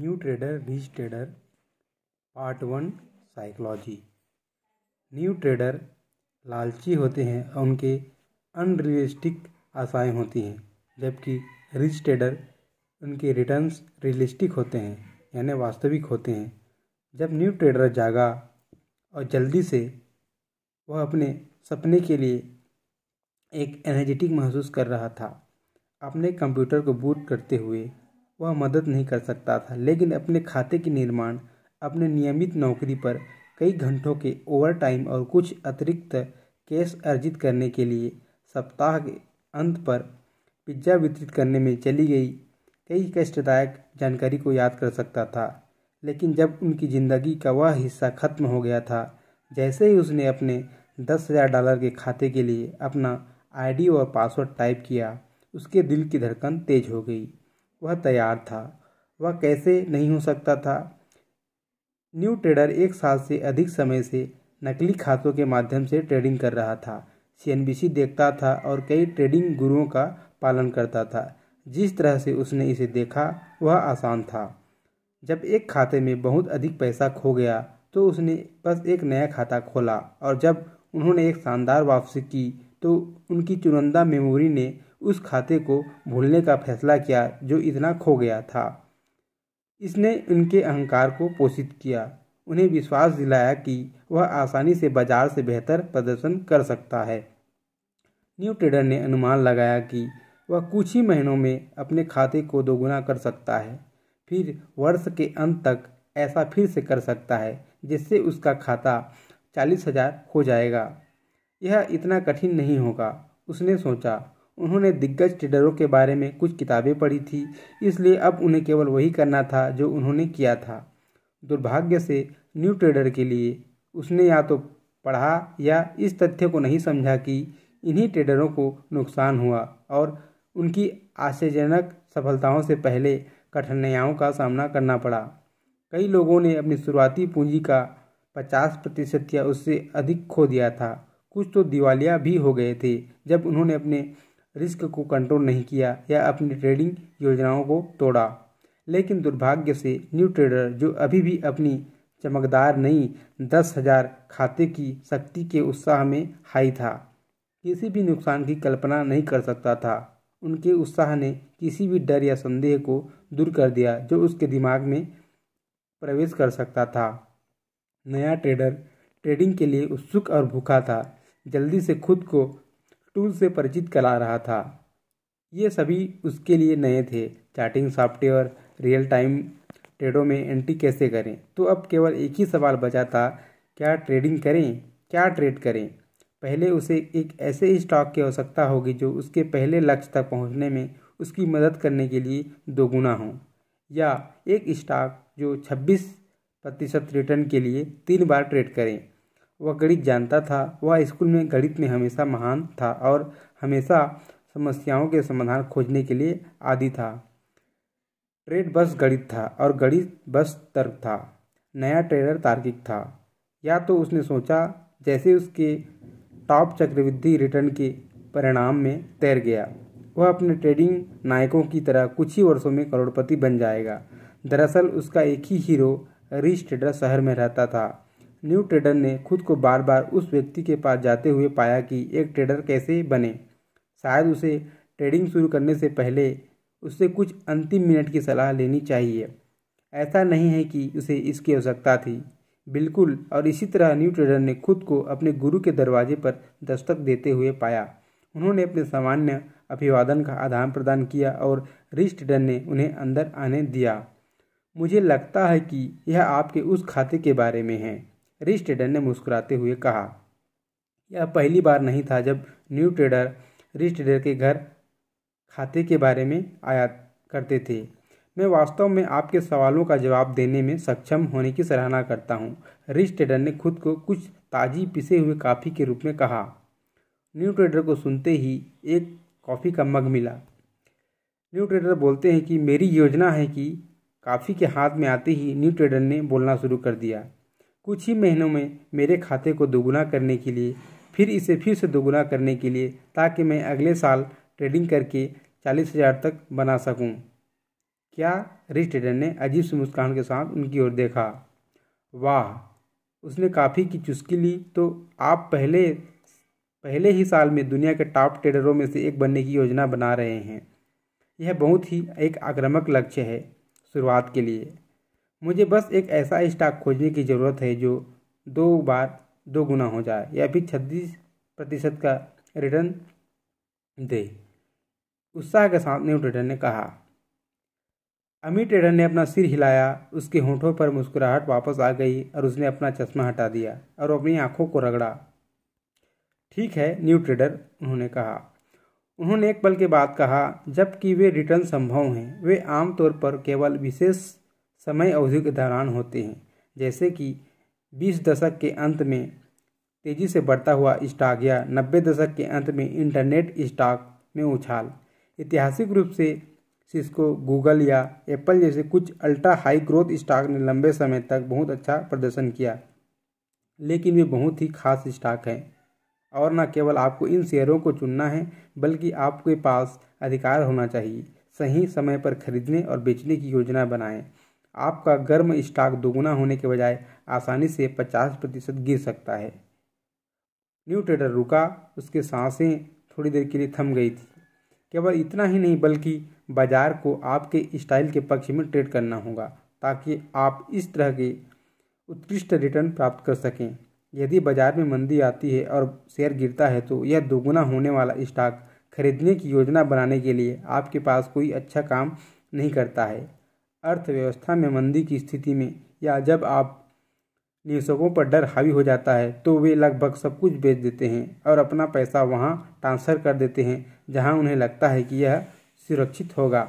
New trader rich trader part one psychology new trader लालची होते हैं और उनके अनरियलिस्टिक आशाएं होती हैं जबकि रिच ट्रेडर उनके रिटर्न्स रियलिस्टिक होते हैं यानी वास्तविक होते हैं जब न्यू ट्रेडर जागा और जल्दी से वह अपने सपने के लिए एक एनर्जेटिक महसूस कर रहा था अपने कंप्यूटर को बूट करते हुए वह मदद नहीं कर सकता था लेकिन अपने खाते के निर्माण अपने नियमित नौकरी पर कई घंटों के ओवरटाइम और कुछ अतिरिक्त कैश अर्जित करने के लिए सप्ताह के अंत पर पिज्ज़ा वितरित करने में चली गई कई कष्टदायक जानकारी को याद कर सकता था लेकिन जब उनकी ज़िंदगी का वह हिस्सा खत्म हो गया था जैसे ही उसने अपने दस हज़ार डॉलर के खाते के लिए अपना आईडी और पासवर्ड टाइप किया उसके दिल की धड़कन तेज हो गई वह तैयार था वह कैसे नहीं हो सकता था न्यू ट्रेडर एक साल से अधिक समय से नकली खातों के माध्यम से ट्रेडिंग कर रहा था सी देखता था और कई ट्रेडिंग गुरुओं का पालन करता था जिस तरह से उसने इसे देखा वह आसान था जब एक खाते में बहुत अधिक पैसा खो गया तो उसने बस एक नया खाता खोला और जब उन्होंने एक शानदार वापसी की तो उनकी चुनंदा मेमोरी ने उस खाते को भूलने का फैसला किया जो इतना खो गया था इसने उनके अहंकार को पोषित किया उन्हें विश्वास दिलाया कि वह आसानी से बाजार से बेहतर प्रदर्शन कर सकता है न्यू ट्रेडर ने अनुमान लगाया कि वह कुछ ही महीनों में अपने खाते को दोगुना कर सकता है फिर वर्ष के अंत तक ऐसा फिर से कर सकता है जिससे उसका खाता चालीस हजार हो जाएगा यह इतना कठिन नहीं होगा उसने सोचा उन्होंने दिग्गज ट्रेडरों के बारे में कुछ किताबें पढ़ी थी इसलिए अब उन्हें केवल वही करना था जो उन्होंने किया था दुर्भाग्य से न्यू ट्रेडर के लिए उसने या तो पढ़ा या इस तथ्य को नहीं समझा कि इन्हीं ट्रेडरों को नुकसान हुआ और उनकी आश्चर्यजनक सफलताओं से पहले कठिनाइयों का सामना करना पड़ा कई लोगों ने अपनी शुरुआती पूंजी का पचास प्रतिशत या उससे अधिक खो दिया था कुछ तो दिवालिया भी हो गए थे जब उन्होंने अपने रिस्क को कंट्रोल नहीं किया या अपनी ट्रेडिंग योजनाओं को तोड़ा लेकिन दुर्भाग्य से न्यू ट्रेडर जो अभी भी अपनी चमकदार नई दस हजार खाते की शक्ति के उत्साह में हाई था किसी भी नुकसान की कल्पना नहीं कर सकता था उनके उत्साह ने किसी भी डर या संदेह को दूर कर दिया जो उसके दिमाग में प्रवेश कर सकता था नया ट्रेडर ट्रेडिंग के लिए उत्सुक और भूखा था जल्दी से खुद को टूल से परिचित करा रहा था ये सभी उसके लिए नए थे चार्टिंग सॉफ्टवेयर रियल टाइम ट्रेडों में एंट्री कैसे करें तो अब केवल एक ही सवाल बचा था क्या ट्रेडिंग करें क्या ट्रेड करें पहले उसे एक ऐसे स्टॉक की आवश्यकता होगी जो उसके पहले लक्ष्य तक पहुंचने में उसकी मदद करने के लिए दोगुना हो या एक स्टॉक जो 26 प्रतिशत रिटर्न के लिए तीन बार ट्रेड करें वह गणित जानता था वह स्कूल में गणित में हमेशा महान था और हमेशा समस्याओं के समाधान खोजने के लिए आदि था ट्रेड बस गणित था और गणित बस तर्क था नया ट्रेडर तार्किक था या तो उसने सोचा जैसे उसके टॉप चक्रवृद्धि रिटर्न के परिणाम में तैर गया वह अपने ट्रेडिंग नायकों की तरह कुछ ही वर्षों में करोड़पति बन जाएगा दरअसल उसका एक ही हीरो रिच ट्रेडर शहर में रहता था न्यू ट्रेडर ने खुद को बार बार उस व्यक्ति के पास जाते हुए पाया कि एक ट्रेडर कैसे बने शायद उसे ट्रेडिंग शुरू करने से पहले उससे कुछ अंतिम मिनट की सलाह लेनी चाहिए ऐसा नहीं है कि उसे इसकी आवश्यकता थी बिल्कुल और इसी तरह न्यू ट्रेडर ने खुद को अपने गुरु के दरवाजे पर दस्तक देते हुए पाया उन्होंने अपने सामान्य अभिवादन का आदान प्रदान किया और रिश ट्रेडर ने उन्हें अंदर आने दिया मुझे लगता है कि यह आपके उस खाते के बारे में है रिच ट्रेडर ने मुस्कुराते हुए कहा यह पहली बार नहीं था जब न्यू ट्रेडर रिच ट्रेडर के घर खाते के बारे में आया करते थे मैं वास्तव में आपके सवालों का जवाब देने में सक्षम होने की सराहना करता हूँ रिच ट्रेडर ने खुद को कुछ ताज़ी पिसे हुए काफ़ी के रूप में कहा न्यू ट्रेडर को सुनते ही एक कॉफ़ी का मग मिला न्यू ट्रेडर बोलते हैं कि मेरी योजना है कि काफ़ी के हाथ में आते ही न्यू ट्रेडर ने बोलना शुरू कर दिया कुछ ही महीनों में मेरे खाते को दोगुना करने के लिए फिर इसे फिर से दोगुना करने के लिए ताकि मैं अगले साल ट्रेडिंग करके चालीस हज़ार तक बना सकूं। क्या रिच ट्रेडर ने अजीब से मुस्कान के साथ उनकी ओर देखा वाह उसने काफ़ी की चुस्की ली तो आप पहले पहले ही साल में दुनिया के टॉप ट्रेडरों में से एक बनने की योजना बना रहे हैं यह बहुत ही एक आक्रामक लक्ष्य है शुरुआत के लिए मुझे बस एक ऐसा स्टॉक खोजने की ज़रूरत है जो दो बार दो गुना हो जाए या फिर छत्तीस प्रतिशत का रिटर्न दे उत्साह के साथ न्यू ट्रेडर ने कहा अमीर ट्रेडर ने अपना सिर हिलाया उसके होठों पर मुस्कुराहट वापस आ गई और उसने अपना चश्मा हटा दिया और अपनी आंखों को रगड़ा ठीक है न्यू ट्रेडर उन्होंने कहा उन्होंने एक पल के बाद कहा जबकि वे रिटर्न संभव हैं वे आमतौर पर केवल विशेष समय अवधि के दौरान होते हैं जैसे कि बीस दशक के अंत में तेजी से बढ़ता हुआ स्टॉक या नब्बे दशक के अंत में इंटरनेट स्टॉक में उछाल ऐतिहासिक रूप से सिस्को गूगल या एप्पल जैसे कुछ अल्ट्रा हाई ग्रोथ स्टॉक ने लंबे समय तक बहुत अच्छा प्रदर्शन किया लेकिन वे बहुत ही खास स्टॉक हैं और न केवल आपको इन शेयरों को चुनना है बल्कि आपके पास अधिकार होना चाहिए सही समय पर खरीदने और बेचने की योजना बनाएं आपका गर्म स्टॉक दोगुना होने के बजाय आसानी से पचास प्रतिशत गिर सकता है न्यू ट्रेडर रुका उसके सांसें थोड़ी देर के लिए थम गई थी केवल इतना ही नहीं बल्कि बाजार को आपके स्टाइल के पक्ष में ट्रेड करना होगा ताकि आप इस तरह के उत्कृष्ट रिटर्न प्राप्त कर सकें यदि बाजार में मंदी आती है और शेयर गिरता है तो यह दोगुना होने वाला स्टॉक खरीदने की योजना बनाने के लिए आपके पास कोई अच्छा काम नहीं करता है अर्थव्यवस्था में मंदी की स्थिति में या जब आप निवेशकों पर डर हावी हो जाता है तो वे लगभग सब कुछ बेच देते हैं और अपना पैसा वहाँ ट्रांसफ़र कर देते हैं जहाँ उन्हें लगता है कि यह सुरक्षित होगा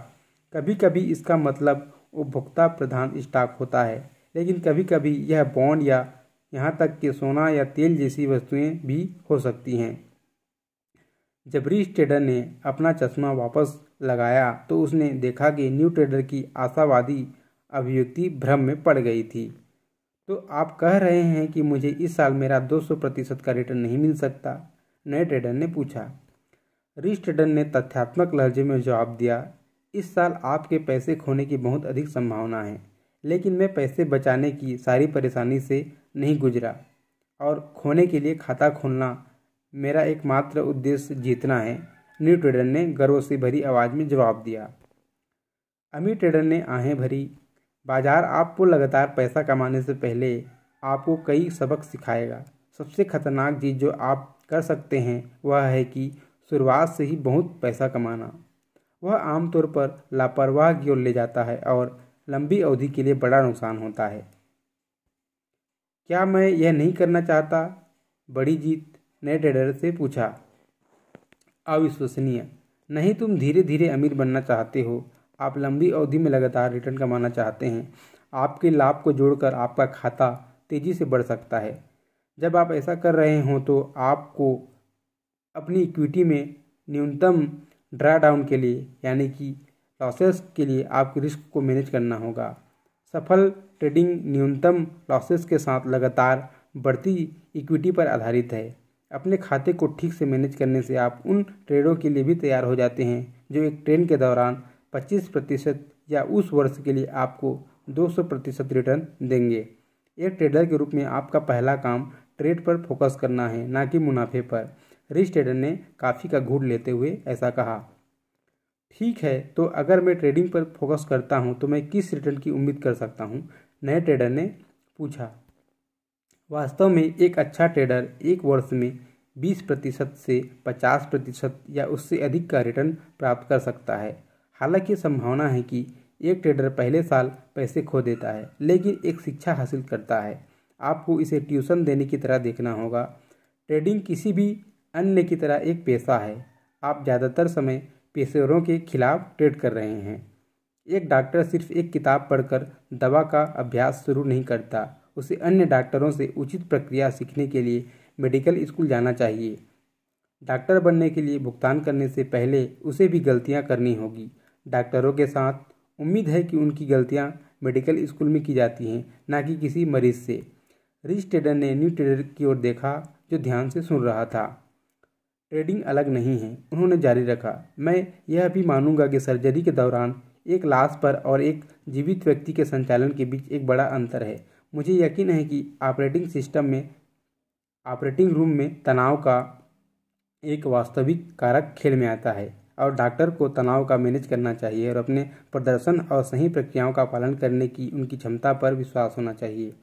कभी कभी इसका मतलब उपभोक्ता प्रधान स्टॉक होता है लेकिन कभी कभी यह बॉन्ड या यहाँ तक कि सोना या तेल जैसी वस्तुएं भी हो सकती हैं जबरीश टेडर ने अपना चश्मा वापस लगाया तो उसने देखा कि न्यू ट्रेडर की आशावादी अभिव्यक्ति भ्रम में पड़ गई थी तो आप कह रहे हैं कि मुझे इस साल मेरा 200 प्रतिशत का रिटर्न नहीं मिल सकता नए ट्रेडर ने पूछा रिश ट्रेडर ने तथ्यात्मक लहजे में जवाब दिया इस साल आपके पैसे खोने की बहुत अधिक संभावना है लेकिन मैं पैसे बचाने की सारी परेशानी से नहीं गुजरा और खोने के लिए खाता खोलना मेरा एकमात्र उद्देश्य जीतना है न्यू ट्रेडर ने गर्व से भरी आवाज़ में जवाब दिया अमीर ट्रेडर ने आहें भरी बाजार आपको लगातार पैसा कमाने से पहले आपको कई सबक सिखाएगा सबसे खतरनाक चीज़ जो आप कर सकते हैं वह है कि शुरुआत से ही बहुत पैसा कमाना वह आमतौर पर लापरवाह की ओर ले जाता है और लंबी अवधि के लिए बड़ा नुकसान होता है क्या मैं यह नहीं करना चाहता बड़ी जीत ने ट्रेडर से पूछा अविश्वसनीय नहीं तुम धीरे धीरे अमीर बनना चाहते हो आप लंबी अवधि में लगातार रिटर्न कमाना चाहते हैं आपके लाभ को जोड़कर आपका खाता तेज़ी से बढ़ सकता है जब आप ऐसा कर रहे हों तो आपको अपनी इक्विटी में न्यूनतम ड्रा डाउन के लिए यानी कि लॉसेस के लिए आपके रिस्क को मैनेज करना होगा सफल ट्रेडिंग न्यूनतम लॉसेस के साथ लगातार बढ़ती इक्विटी पर आधारित है अपने खाते को ठीक से मैनेज करने से आप उन ट्रेडों के लिए भी तैयार हो जाते हैं जो एक ट्रेन के दौरान 25 प्रतिशत या उस वर्ष के लिए आपको 200 प्रतिशत रिटर्न देंगे एक ट्रेडर के रूप में आपका पहला काम ट्रेड पर फोकस करना है ना कि मुनाफे पर रिच ट्रेडर ने काफ़ी का घूट लेते हुए ऐसा कहा ठीक है तो अगर मैं ट्रेडिंग पर फोकस करता हूँ तो मैं किस रिटर्न की उम्मीद कर सकता हूँ नए ट्रेडर ने पूछा वास्तव में एक अच्छा ट्रेडर एक वर्ष में 20 प्रतिशत से 50 प्रतिशत या उससे अधिक का रिटर्न प्राप्त कर सकता है हालांकि संभावना है कि एक ट्रेडर पहले साल पैसे खो देता है लेकिन एक शिक्षा हासिल करता है आपको इसे ट्यूशन देने की तरह देखना होगा ट्रेडिंग किसी भी अन्य की तरह एक पेशा है आप ज़्यादातर समय पेशेवरों के खिलाफ ट्रेड कर रहे हैं एक डॉक्टर सिर्फ एक किताब पढ़कर दवा का अभ्यास शुरू नहीं करता उसे अन्य डॉक्टरों से उचित प्रक्रिया सीखने के लिए मेडिकल स्कूल जाना चाहिए डॉक्टर बनने के लिए भुगतान करने से पहले उसे भी गलतियाँ करनी होगी डॉक्टरों के साथ उम्मीद है कि उनकी गलतियाँ मेडिकल स्कूल में की जाती हैं ना कि किसी मरीज से रिच ट्रेडर ने न्यू ट्रेडर की ओर देखा जो ध्यान से सुन रहा था ट्रेडिंग अलग नहीं है उन्होंने जारी रखा मैं यह भी मानूंगा कि सर्जरी के दौरान एक लाश पर और एक जीवित व्यक्ति के संचालन के बीच एक बड़ा अंतर है मुझे यकीन है कि ऑपरेटिंग सिस्टम में ऑपरेटिंग रूम में तनाव का एक वास्तविक कारक खेल में आता है और डॉक्टर को तनाव का मैनेज करना चाहिए और अपने प्रदर्शन और सही प्रक्रियाओं का पालन करने की उनकी क्षमता पर विश्वास होना चाहिए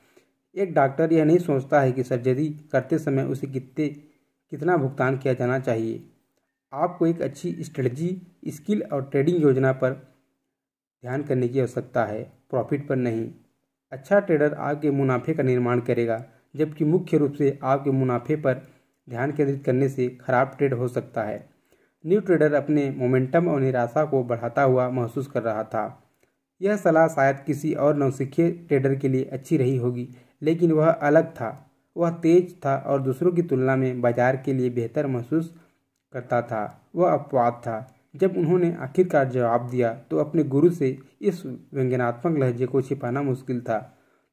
एक डॉक्टर यह नहीं सोचता है कि सर्जरी करते समय उसे कितने कितना भुगतान किया जाना चाहिए आपको एक अच्छी स्ट्रेटजी स्किल और ट्रेडिंग योजना पर ध्यान करने की आवश्यकता है प्रॉफिट पर नहीं अच्छा ट्रेडर आपके मुनाफे का निर्माण करेगा जबकि मुख्य रूप से आपके मुनाफे पर ध्यान केंद्रित करने से खराब ट्रेड हो सकता है न्यू ट्रेडर अपने मोमेंटम और निराशा को बढ़ाता हुआ महसूस कर रहा था यह सलाह शायद किसी और नौसिखिए ट्रेडर के लिए अच्छी रही होगी लेकिन वह अलग था वह तेज था और दूसरों की तुलना में बाजार के लिए बेहतर महसूस करता था वह अपवाद था जब उन्होंने आखिरकार जवाब दिया तो अपने गुरु से इस व्यंग्यनात्मक लहजे को छिपाना मुश्किल था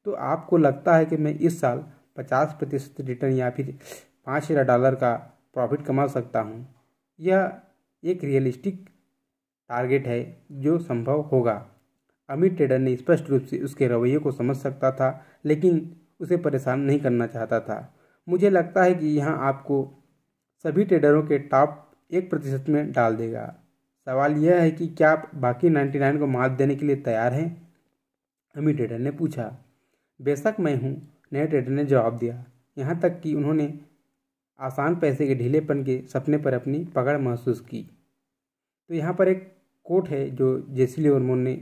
तो आपको लगता है कि मैं इस साल पचास प्रतिशत रिटर्न या फिर पाँच हज़ार डॉलर का प्रॉफिट कमा सकता हूँ यह एक रियलिस्टिक टारगेट है जो संभव होगा अमित ट्रेडर ने स्पष्ट रूप से उसके रवैये को समझ सकता था लेकिन उसे परेशान नहीं करना चाहता था मुझे लगता है कि यहाँ आपको सभी ट्रेडरों के टॉप एक प्रतिशत में डाल देगा सवाल यह है कि क्या आप बाकी नाइन्टी नाइन को मात देने के लिए तैयार हैं अमी टेडर ने पूछा बेशक मैं हूँ नए टेडर ने जवाब दिया यहाँ तक कि उन्होंने आसान पैसे के ढीलेपन के सपने पर अपनी पकड़ महसूस की तो यहाँ पर एक कोट है जो जेसी वर्मोन ने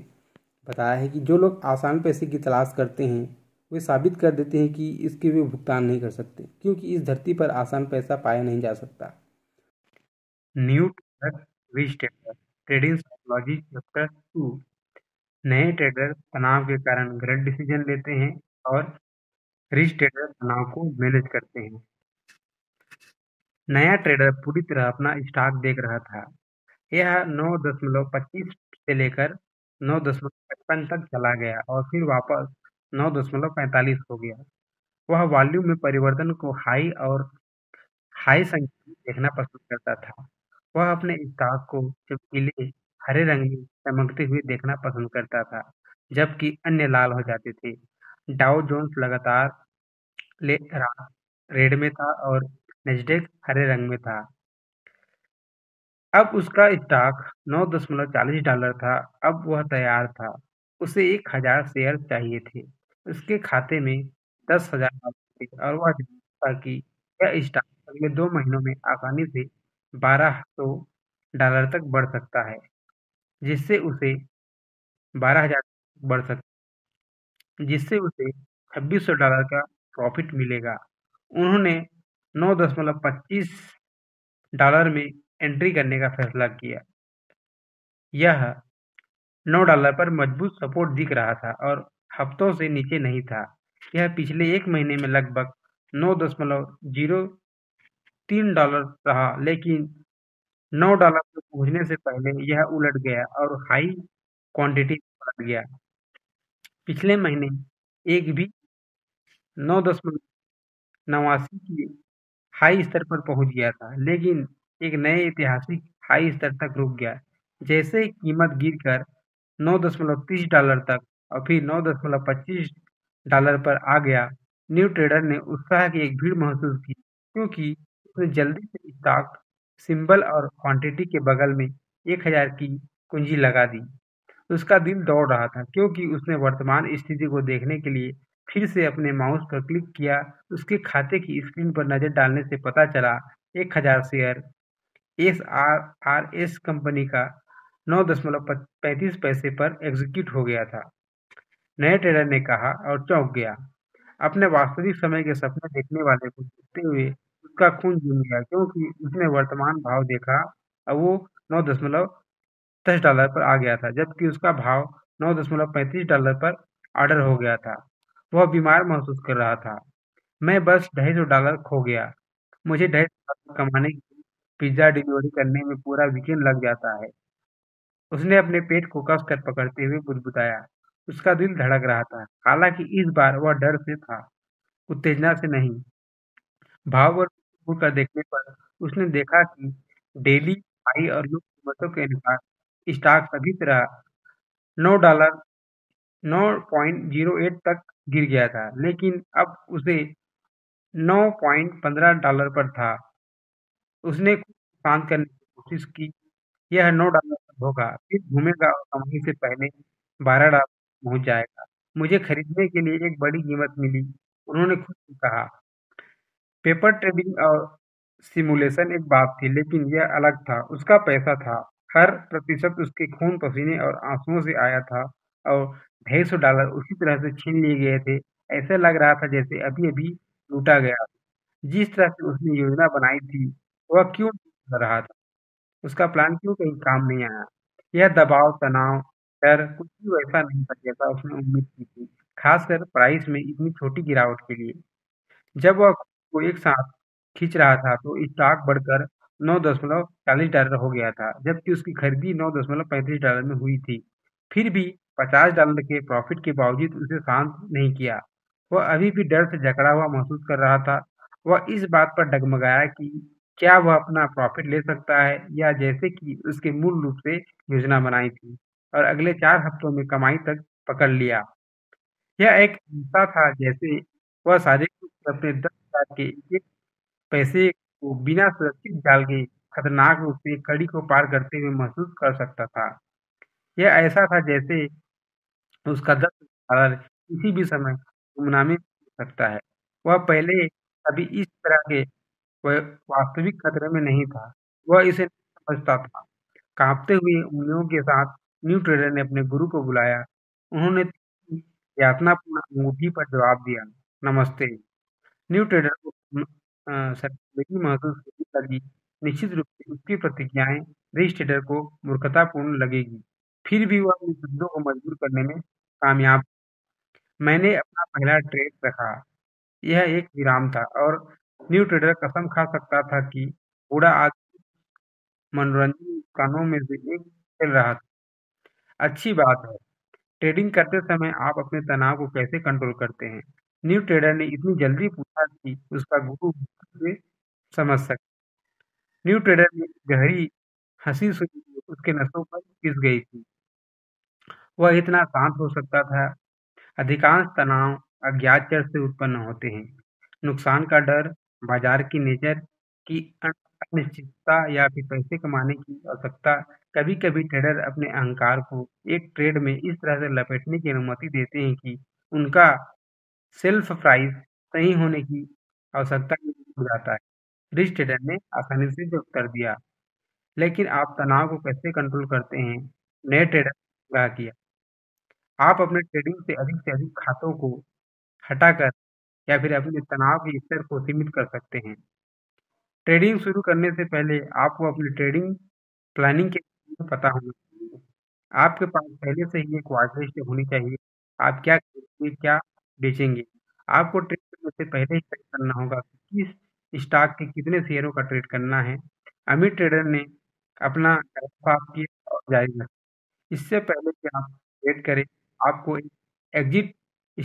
बताया है कि जो लोग आसान पैसे की तलाश करते हैं वे साबित कर देते हैं कि इसके वे भुगतान नहीं कर सकते क्योंकि इस धरती पर आसान पैसा पाया नहीं जा सकता न्यूट विज trader trading psychology chapter two नए ट्रेडर तनाव के कारण गलत डिसीजन लेते हैं और रिच ट्रेडर तनाव को मैनेज करते हैं नया ट्रेडर पूरी तरह अपना स्टॉक देख रहा था यह नौ दशमलव पच्चीस से लेकर नौ दशमलव पचपन तक चला गया और फिर वापस नौ दशमलव पैंतालीस हो गया वह वॉल्यूम में परिवर्तन को हाई और हाई संख्या देखना पसंद करता था वह अपने इस ताक को पीले हरे रंग में चमकते हुए देखना पसंद करता था जबकि अन्य लाल हो जाते थे डाउ जोन्स लगातार ले रेड में था और नजडेक हरे रंग में था अब उसका स्टॉक नौ दशमलव चालीस डॉलर था अब वह तैयार था उसे एक हजार शेयर चाहिए थे उसके खाते में दस हजार डॉलर थे और वह जानता था कि यह स्टॉक अगले दो महीनों में आसानी से बारह सौ डॉलर तक बढ़ सकता है जिससे उसे बारह हजार बढ़ सकता जिससे उसे छब्बीस सौ डॉलर का प्रॉफिट मिलेगा उन्होंने नौ दशमलव पच्चीस डॉलर में एंट्री करने का फैसला किया यह नौ डॉलर पर मजबूत सपोर्ट दिख रहा था और हफ्तों से नीचे नहीं था यह पिछले एक महीने में लगभग नौ दशमलव जीरो तीन डॉलर रहा लेकिन नौ डॉलर तक पहुंचने से पहले यह उलट गया और हाई क्वांटिटी पलट गया पिछले महीने एक भी नौ दशमलव नवासी की हाई स्तर पर पहुंच गया था लेकिन एक नए ऐतिहासिक हाई स्तर तक रुक गया जैसे कीमत गिरकर नौ दशमलव तीस डॉलर तक और फिर नौ दशमलव पच्चीस डॉलर पर आ गया न्यू ट्रेडर ने उत्साह की एक भीड़ महसूस की क्योंकि फिर जल्दी से स्टॉक सिंबल और क्वांटिटी के बगल में एक हजार की कुंजी लगा दी उसका दिल दौड़ रहा था क्योंकि उसने वर्तमान स्थिति को देखने के लिए फिर से अपने माउस पर क्लिक किया उसके खाते की स्क्रीन पर नज़र डालने से पता चला एक हजार share S R R S company का नौ दशमलव पैंतीस पैसे पर एग्जीक्यूट हो गया था नए ट्रेडर ने कहा और चौंक गया अपने वास्तविक समय के सपने देखने वाले को देखते हुए का खून जम गया क्योंकि उसने वर्तमान भाव देखा और वो नौ दशमलव दस डॉलर पर आ गया था जबकि उसका भाव नौ दशमलव पैंतीस डॉलर पर ऑर्डर हो गया था वह बीमार महसूस कर रहा था मैं बस ढाई सौ डॉलर खो गया मुझे ढाई सौ डॉलर कमाने की पिज्ज़ा डिलीवरी करने में पूरा वीकेंड लग जाता है उसने अपने पेट को कस कर पकड़ते हुए बुदबुदाया उसका दिल धड़क रहा था हालांकि इस बार वह डर से था उत्तेजना से नहीं भाव और स्कोर का देखने पर उसने देखा कि डेली हाई और लो कीमतों के अनुसार स्टॉक सभी तरह नौ डॉलर नौ पॉइंट जीरो एट तक गिर गया था लेकिन अब उसे नौ पॉइंट पंद्रह डॉलर पर था उसने शांत करने की कोशिश की यह नौ डॉलर पर होगा फिर घूमेगा और कमाई से पहले बारह डॉलर पहुंच जाएगा मुझे खरीदने के लिए एक बड़ी कीमत मिली उन्होंने खुद कहा पेपर ट्रेडिंग और सिमुलेशन एक बात थी लेकिन यह अलग था उसका पैसा था हर प्रतिशत उसके खून पसीने और आंसुओं से आया था और ढाई सौ डॉलर उसी तरह से छीन लिए गए थे ऐसे लग रहा था जैसे अभी अभी लूटा गया हो। जिस तरह से उसने योजना बनाई थी वह क्यों रहा था उसका प्लान क्यों कहीं काम नहीं आया यह दबाव तनाव डर कुछ भी वैसा नहीं था जैसा उसने उम्मीद की थी खासकर प्राइस में इतनी छोटी गिरावट के लिए जब वह को एक साथ खींच रहा था तो स्टॉक बढ़कर नौ दशमलव चालीस डॉलर हो गया था जबकि उसकी खरीदी नौ दशमलव पैंतीस डॉलर में हुई थी फिर भी पचास डॉलर के प्रॉफिट के बावजूद उसे शांत नहीं किया वह अभी भी डर से जकड़ा हुआ महसूस कर रहा था वह इस बात पर डगमगाया कि क्या वह अपना प्रॉफिट ले सकता है या जैसे कि उसके मूल रूप से योजना बनाई थी और अगले चार हफ्तों में कमाई तक पकड़ लिया यह एक हिस्सा था जैसे वह शारीरिक अपने दस प्रकार के एक पैसे को बिना सुरक्षित जाल के खतरनाक रूप से कड़ी को पार करते हुए महसूस कर सकता था यह ऐसा था जैसे उसका दस डॉलर किसी भी समय गुमनामी हो सकता है वह पहले अभी इस तरह के वास्तविक खतरे में नहीं था वह इसे समझता था कांपते हुए उंगलियों के साथ न्यू ट्रेडर ने अपने गुरु को बुलाया उन्होंने यातनापूर्ण अंगूठी पर जवाब दिया नमस्ते न्यू ट्रेडर को सरकारी महसूस होने लगी। निश्चित रूप से उसकी प्रतिक्रियाएं रिच ट्रेडर को मूर्खतापूर्ण लगेगी, फिर भी वह अपने शब्दों को मजबूर करने में कामयाब मैंने अपना पहला ट्रेड रखा। यह एक विराम था और न्यू ट्रेडर कसम खा सकता था कि बूढ़ा आदमी मनोरंजन मुस्कानों में से एक खेल रहा था। अच्छी बात है, ट्रेडिंग करते समय आप अपने तनाव को कैसे कंट्रोल करते हैं? न्यू ट्रेडर ने इतनी जल्दी पूछा कि उसका गुरु समझ सके न्यू ट्रेडर ने गहरी हंसी सुनी उसके नसों पर पिस गई थी वह इतना शांत हो सकता था अधिकांश तनाव अज्ञात चर से उत्पन्न होते हैं नुकसान का डर बाजार की नेचर की अनिश्चितता या फिर पैसे कमाने की आवश्यकता कभी कभी ट्रेडर अपने अहंकार को एक ट्रेड में इस तरह से लपेटने की अनुमति देते हैं कि उनका सेल्फ प्राइस सही होने की आवश्यकता हो जाता है रिच ने आसानी से जो कर दिया लेकिन आप तनाव को कैसे कंट्रोल करते हैं नए ट्रेडर ने किया आप अपने ट्रेडिंग से अधिक से अधिक खातों को हटाकर या फिर अपने तनाव के स्तर को सीमित कर सकते हैं ट्रेडिंग शुरू करने से पहले आपको अपनी ट्रेडिंग प्लानिंग के बारे में पता होना चाहिए आपके पास पहले से ही एक वाइट लिस्ट होनी चाहिए आप क्या खरीदेंगे क्या बेचेंगे। आपको ट्रेड करने से पहले ही तय करना होगा कि किस स्टॉक के कितने शेयरों का ट्रेड करना है। अमीर ट्रेडर ने अपना पास किया और जारी रखा। इससे पहले कि आप ट्रेड करें, आपको एक एग्जिट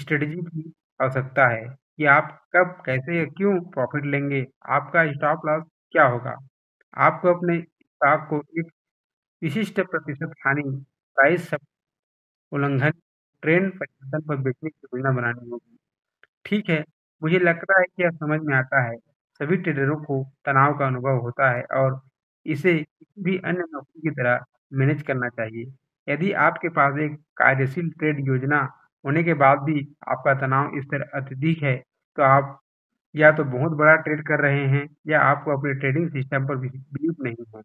स्ट्रेटजी की आवश्यकता है कि आप कब, कैसे या क्यों प्रॉफिट लेंगे। आपका स्टॉप लॉस क्या होगा? आपको अपने स्टॉक को एक विशिष्ट प्रतिशत हानि प्राइस उल्लंघन ट्रेन प्रशासन पर बेचने की योजना बनानी होगी ठीक है मुझे लगता है कि यह समझ में आता है सभी ट्रेडरों को तनाव का अनुभव होता है और इसे किसी भी अन्य नौकरी की तरह मैनेज करना चाहिए यदि आपके पास एक कार्यशील ट्रेड योजना होने के बाद भी आपका तनाव इस तरह अत्यधिक है तो आप या तो बहुत बड़ा ट्रेड कर रहे हैं या आपको अपने ट्रेडिंग सिस्टम पर बिलीव नहीं है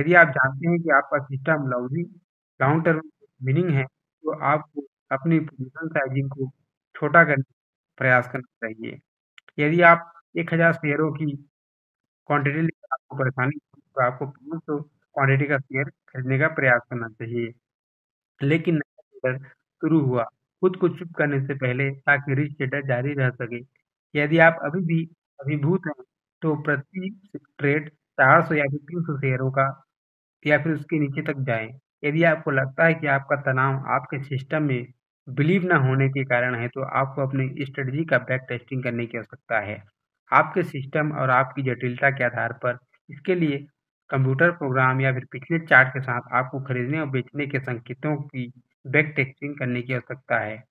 यदि आप जानते हैं कि आपका सिस्टम लाउजी लॉन्ग टर्म मीनिंग है तो आपको अपनी पोजिशन साइजिंग को छोटा करने का प्रयास करना चाहिए यदि आप एक हज़ार शेयरों की क्वांटिटी लेकर आपको परेशानी तो आपको पाँच सौ क्वांटिटी का शेयर खरीदने का प्रयास करना चाहिए लेकिन शुरू हुआ खुद को चुप करने से पहले ताकि रिच डेटा जारी रह सके यदि आप अभी भी अभिभूत हैं तो प्रति ट्रेड चार सौ या फिर तीन सौ शेयरों का या फिर उसके नीचे तक जाएं यदि आपको लगता है कि आपका तनाव आपके सिस्टम में बिलीव ना होने के कारण है तो आपको अपने स्ट्रेटजी का बैक टेस्टिंग करने की आवश्यकता है आपके सिस्टम और आपकी जटिलता के आधार पर इसके लिए कंप्यूटर प्रोग्राम या फिर पिछले चार्ट के साथ आपको खरीदने और बेचने के संकेतों की बैक टेस्टिंग करने की आवश्यकता है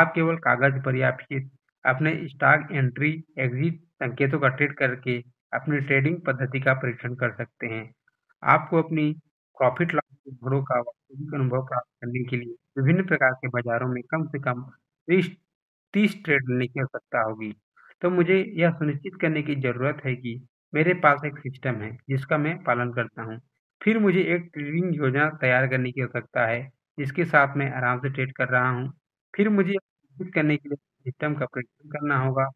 आप केवल कागज पर या फिर अपने स्टॉक एंट्री एग्जिट संकेतों का ट्रेड करके अपनी ट्रेडिंग पद्धति का परीक्षण कर सकते हैं आपको अपनी प्रॉफिट घोड़ों का वास्तविक अनुभव प्राप्त करने के लिए विभिन्न प्रकार के बाजारों में कम से कम तीस तीस ट्रेड लेने की आवश्यकता होगी तो मुझे यह सुनिश्चित करने की ज़रूरत है कि मेरे पास एक सिस्टम है जिसका मैं पालन करता हूँ फिर मुझे एक ट्रेडिंग योजना तैयार करने की आवश्यकता है जिसके साथ मैं आराम से ट्रेड कर रहा हूँ फिर मुझे सुनिश्चित करने के लिए सिस्टम का परीक्षण करना होगा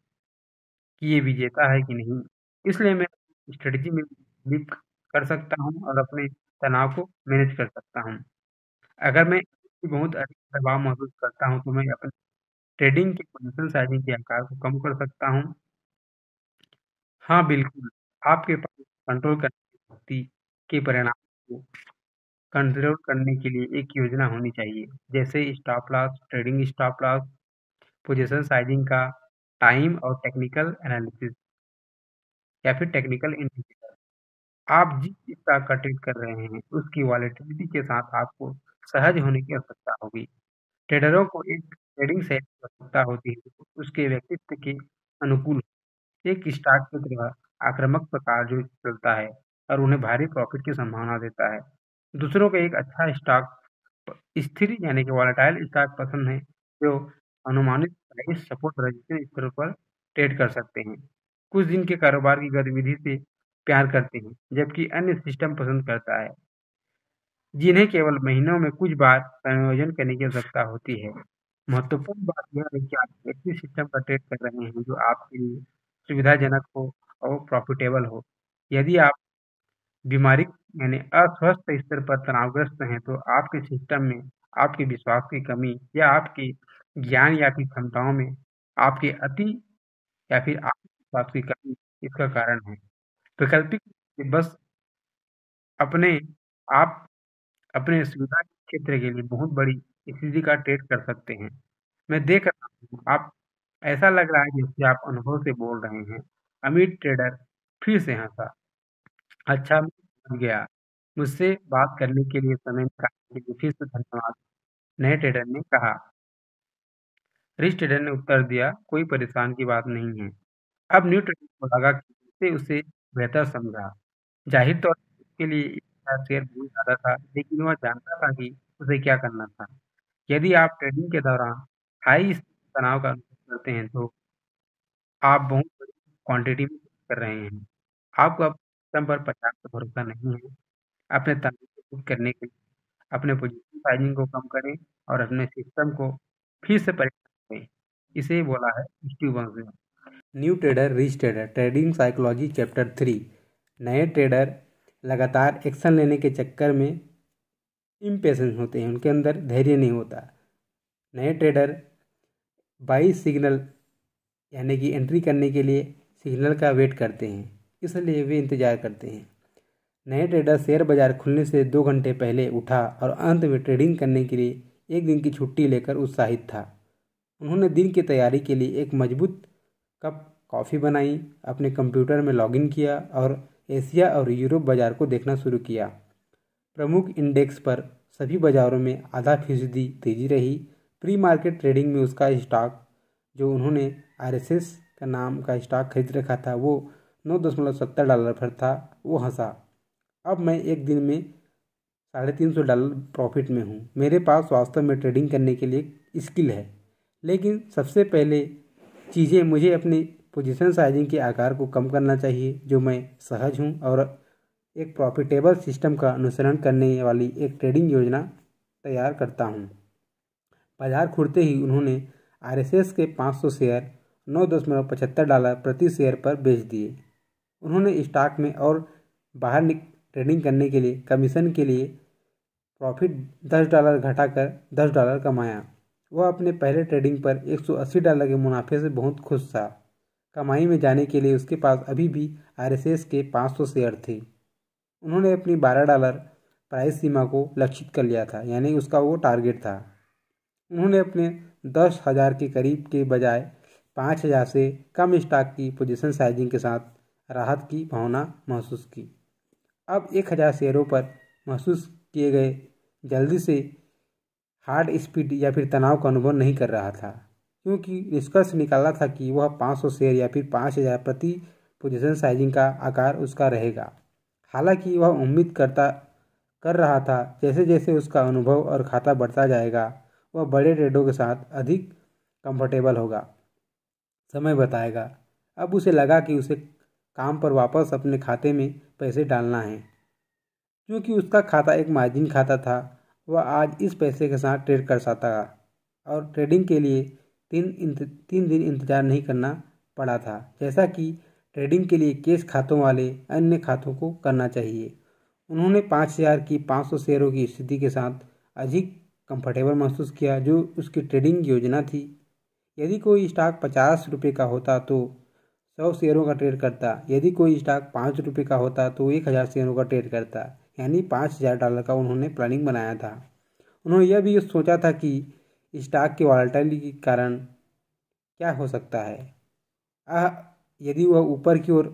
कि ये विजेता है कि नहीं इसलिए मैं स्ट्रेटजी में बिलीव कर सकता हूँ और अपने तनाव को मैनेज कर सकता हूँ। अगर मैं बहुत अधिक दबाव महसूस करता हूँ, तो मैं अपने ट्रेडिंग के पोजिशन साइज़िंग के आकार को कम कर सकता हूँ। हाँ, बिल्कुल, आपके पास कंट्रोल करने की शक्ति के परिणाम को कंट्रोल करने के लिए एक योजना होनी चाहिए, जैसे stop loss, trading stop loss, position sizing का टाइम और टेक्निकल एनालिसिस या फिर टेक्निकल इंडिकेटर आप जिस हिस्सा का ट्रेड कर रहे हैं उसकी वॉलेटिलिटी के साथ आपको सहज होने की आवश्यकता होगी ट्रेडरों को एक ट्रेडिंग सेट की आवश्यकता होती है उसके व्यक्तित्व के अनुकूल एक स्टॉक तरह आक्रामक प्रकार जो चलता है और उन्हें भारी प्रॉफिट की संभावना देता है दूसरों को एक अच्छा स्टॉक स्थिर यानी कि वॉलेटाइल स्टॉक पसंद है जो अनुमानित प्राइस सपोर्ट रजिस्टर स्तर पर ट्रेड कर सकते हैं कुछ दिन के कारोबार की गतिविधि से प्यार करते हैं जबकि अन्य सिस्टम पसंद करता है जिन्हें केवल महीनों में कुछ बार संयोजन करने की आवश्यकता होती है महत्वपूर्ण बात यह है कि आप व्यक्ति सिस्टम का ट्रेड कर रहे हैं जो आपके लिए सुविधाजनक हो और प्रॉफिटेबल हो यदि आप बीमारी यानी अस्वस्थ स्तर पर तनावग्रस्त हैं तो आपके सिस्टम में आपके विश्वास की कमी या आपके ज्ञान या फिर क्षमताओं में आपके अति या फिर आत्मविश्वास की कमी इसका कारण है वैकल्पिक बस अपने आप अपने सुविधा क्षेत्र के लिए बहुत बड़ी स्थिति का ट्रेड कर सकते हैं मैं देख रहा हूँ आप ऐसा लग रहा है जैसे आप अनुभव से बोल रहे हैं अमीर ट्रेडर फिर से हंसा अच्छा मैं गया मुझसे बात करने के लिए समय निकालने के लिए फिर से धन्यवाद नए ट्रेडर ने कहा रिच ट्रेडर ने उत्तर दिया कोई परेशान की बात नहीं है अब न्यू ट्रेडर को लगा कि उसे बेहतर समझा। ज़ाहिर तौर पर उसके लिए इसका शेयर बहुत ज़्यादा था, लेकिन वह जानता था कि उसे क्या करना था। यदि आप ट्रेडिंग के दौरान हाई तनाव का अनुभव करते हैं, तो आप बहुत बड़ी क्वांटिटी में कर रहे हैं। आपको अपने सिस्टम पर पर्याप्त भरोसा नहीं है। अपने तनाव को दूर करने के लिए अपने पोजिशन साइज़िंग को कम करें और अपने सिस्टम को फिर से परीक्षण करें। इसे बोला है स्टीव में new trader rich trader trading psychology chapter three नए ट्रेडर लगातार एक्शन लेने के चक्कर में इम्पेश होते हैं उनके अंदर धैर्य नहीं होता नए ट्रेडर बाई सिग्नल यानी कि एंट्री करने के लिए सिग्नल का वेट करते हैं इसलिए वे इंतज़ार करते हैं नए ट्रेडर शेयर बाज़ार खुलने से दो घंटे पहले उठा और अंत में ट्रेडिंग करने के लिए एक दिन की छुट्टी लेकर उत्साहित था उन्होंने दिन की तैयारी के लिए एक मजबूत कप कॉफ़ी बनाई अपने कंप्यूटर में लॉगिन किया और एशिया और यूरोप बाज़ार को देखना शुरू किया प्रमुख इंडेक्स पर सभी बाज़ारों में आधा फीसदी तेज़ी रही प्री मार्केट ट्रेडिंग में उसका स्टॉक जो उन्होंने आर का नाम का स्टॉक खरीद रखा था वो नौ दशमलव सत्तर डॉलर पर था वो हंसा अब मैं एक दिन में साढ़े तीन सौ डॉलर प्रॉफिट में हूँ मेरे पास वास्तव में ट्रेडिंग करने के लिए स्किल है लेकिन सबसे पहले चीज़ें मुझे अपने पोजीशन साइजिंग के आकार को कम करना चाहिए जो मैं सहज हूँ और एक प्रॉफिटेबल सिस्टम का अनुसरण करने वाली एक ट्रेडिंग योजना तैयार करता हूँ बाजार खुलते ही उन्होंने आरएसएस के 500 शेयर नौ दशमलव पचहत्तर डॉलर प्रति शेयर पर बेच दिए उन्होंने स्टॉक में और बाहर ट्रेडिंग करने के लिए कमीशन के लिए प्रॉफिट दस डॉलर घटाकर दस डॉलर कमाया वह अपने पहले ट्रेडिंग पर 180 डॉलर के मुनाफे से बहुत खुश था कमाई में जाने के लिए उसके पास अभी भी आरएसएस के 500 शेयर थे उन्होंने अपनी 12 डॉलर प्राइस सीमा को लक्षित कर लिया था यानी उसका वो टारगेट था उन्होंने अपने दस हज़ार के करीब के बजाय पाँच हज़ार से कम स्टॉक की पोजीशन साइजिंग के साथ राहत की भावना महसूस की अब एक हज़ार शेयरों पर महसूस किए गए जल्दी से हार्ड स्पीड या फिर तनाव का अनुभव नहीं कर रहा था क्योंकि निष्कर्ष निकाला था कि वह 500 शेयर या फिर 5000 प्रति पोजीशन साइजिंग का आकार उसका रहेगा हालांकि वह उम्मीद करता कर रहा था जैसे जैसे उसका अनुभव और खाता बढ़ता जाएगा वह बड़े ट्रेडों के साथ अधिक कंफर्टेबल होगा समय बताएगा अब उसे लगा कि उसे काम पर वापस अपने खाते में पैसे डालना है क्योंकि उसका खाता एक मार्जिन खाता था वह आज इस पैसे के साथ ट्रेड कर सकता था और ट्रेडिंग के लिए तीन तीन दिन इंतजार नहीं करना पड़ा था जैसा कि ट्रेडिंग के लिए केस खातों वाले अन्य खातों को करना चाहिए उन्होंने पाँच हज़ार की पाँच सौ शेयरों की स्थिति के साथ अधिक कंफर्टेबल महसूस किया जो उसकी ट्रेडिंग योजना थी यदि कोई स्टॉक पचास रुपये का होता तो सौ शेयरों का ट्रेड करता यदि कोई स्टॉक पाँच रुपये का होता तो एक हज़ार शेयरों का ट्रेड करता यानी पाँच हज़ार डॉलर का उन्होंने प्लानिंग बनाया था उन्होंने यह भी सोचा था कि स्टॉक की वॉलेटिलिटी के कारण क्या हो सकता है आ यदि वह ऊपर की ओर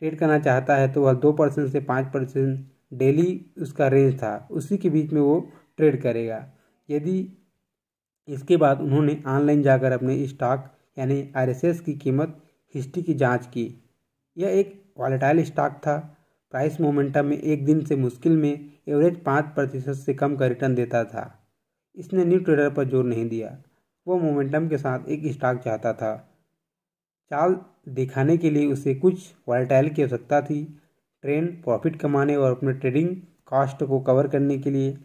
ट्रेड करना चाहता है तो वह दो परसेंट से पाँच परसेंट डेली उसका रेंज था उसी के बीच में वो ट्रेड करेगा यदि इसके बाद उन्होंने ऑनलाइन जाकर अपने स्टॉक यानी आर की कीमत हिस्ट्री की जांच की यह एक वॉलेटाइल स्टॉक था प्राइस मोमेंटम में एक दिन से मुश्किल में एवरेज पाँच प्रतिशत से कम का रिटर्न देता था इसने न्यू ट्रेडर पर जोर नहीं दिया वो मोमेंटम के साथ एक स्टॉक चाहता था चाल दिखाने के लिए उसे कुछ वॉलटाइल की आवश्यकता थी ट्रेन प्रॉफिट कमाने और अपने ट्रेडिंग कॉस्ट को कवर करने के लिए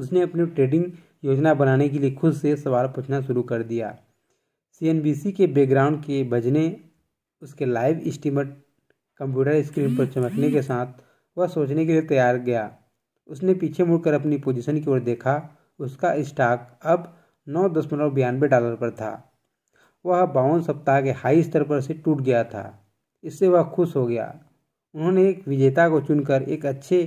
उसने अपनी ट्रेडिंग योजना बनाने के लिए खुद से सवाल पूछना शुरू कर दिया सी के बैकग्राउंड के बजने उसके लाइव स्टीमर कंप्यूटर स्क्रीन पर चमकने के साथ वह सोचने के लिए तैयार गया उसने पीछे मुड़कर अपनी पोजीशन की ओर देखा उसका स्टॉक अब नौ दशमलव बयानवे डॉलर पर था वह बावन सप्ताह के हाई स्तर पर से टूट गया था इससे वह खुश हो गया उन्होंने एक विजेता को चुनकर एक अच्छे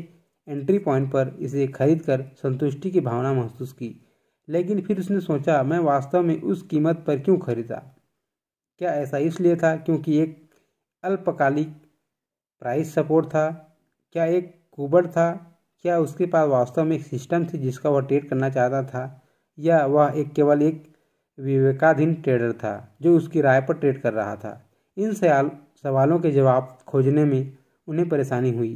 एंट्री पॉइंट पर इसे खरीद कर संतुष्टि की भावना महसूस की लेकिन फिर उसने सोचा मैं वास्तव में उस कीमत पर क्यों खरीदा क्या ऐसा इसलिए था क्योंकि एक अल्पकालिक प्राइस सपोर्ट था क्या एक कुबड़ था क्या उसके पास वास्तव में एक सिस्टम थी जिसका वह ट्रेड करना चाहता था या वह एक केवल एक विवेकाधीन ट्रेडर था जो उसकी राय पर ट्रेड कर रहा था इन सवालों के जवाब खोजने में उन्हें परेशानी हुई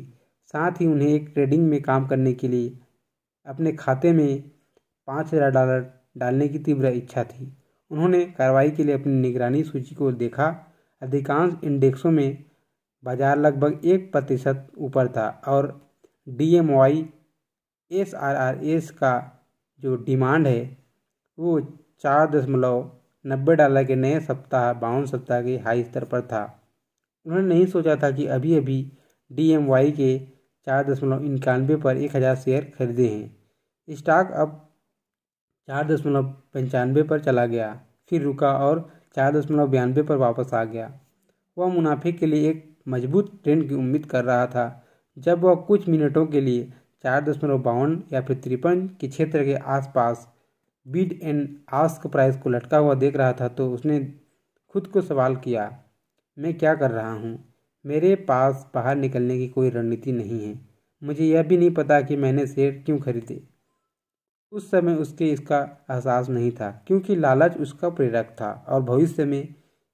साथ ही उन्हें एक ट्रेडिंग में काम करने के लिए अपने खाते में पाँच हज़ार डॉलर डालने की तीव्र इच्छा थी उन्होंने कार्रवाई के लिए अपनी निगरानी सूची को देखा अधिकांश इंडेक्सों में बाजार लगभग एक प्रतिशत ऊपर था और D M Y S R R S का जो डिमांड है वो चार दशमलव नब्बे डॉलर के नए सप्ताह बावन सप्ताह के हाई स्तर पर था उन्होंने नहीं सोचा था कि अभी अभी डी एम वाई के चार दशमलव इक्यानवे पर एक हज़ार शेयर खरीदे हैं स्टॉक अब चार दशमलव पंचानवे पर चला गया फिर रुका और चार दशमलव बयानवे पर वापस आ गया वह मुनाफे के लिए एक मजबूत ट्रेंड की उम्मीद कर रहा था जब वह कुछ मिनटों के लिए चार दशमलव बावन या फिर तिरपन के क्षेत्र के आसपास बीड एंड आस्क प्राइस को लटका हुआ देख रहा था तो उसने खुद को सवाल किया मैं क्या कर रहा हूँ मेरे पास बाहर निकलने की कोई रणनीति नहीं है मुझे यह भी नहीं पता कि मैंने शेयर क्यों खरीदे उस समय उसके इसका एहसास नहीं था क्योंकि लालच उसका प्रेरक था और भविष्य में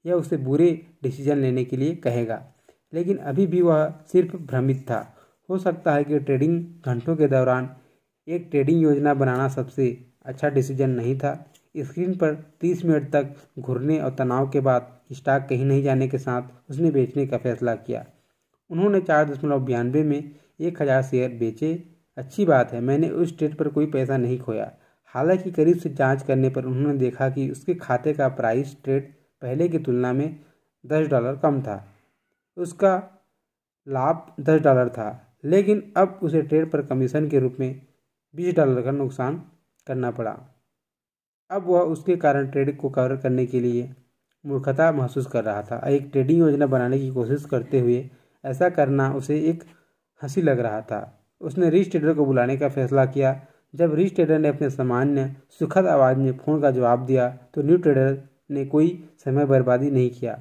यह उसे बुरे डिसीजन लेने के लिए कहेगा लेकिन अभी भी वह सिर्फ भ्रमित था हो सकता है कि ट्रेडिंग घंटों के दौरान एक ट्रेडिंग योजना बनाना सबसे अच्छा डिसीजन नहीं था स्क्रीन पर 30 मिनट तक घुरने और तनाव के बाद स्टॉक कहीं नहीं जाने के साथ उसने बेचने का फैसला किया उन्होंने चार दशमलव बयानवे में एक हज़ार शेयर बेचे अच्छी बात है मैंने उस ट्रेड पर कोई पैसा नहीं खोया हालांकि करीब से जांच करने पर उन्होंने देखा कि उसके खाते का प्राइस ट्रेड पहले की तुलना में दस डॉलर कम था तो उसका लाभ दस डॉलर था लेकिन अब उसे ट्रेड पर कमीशन के रूप में बीस डॉलर का नुकसान करना पड़ा अब वह उसके कारण ट्रेड को कवर करने के लिए मूर्खता महसूस कर रहा था एक ट्रेडिंग योजना बनाने की कोशिश करते हुए ऐसा करना उसे एक हंसी लग रहा था उसने रिच ट्रेडर को बुलाने का फैसला किया जब रिच ट्रेडर ने अपने सामान्य सुखद आवाज़ में फ़ोन का जवाब दिया तो न्यू ट्रेडर ने कोई समय बर्बादी नहीं किया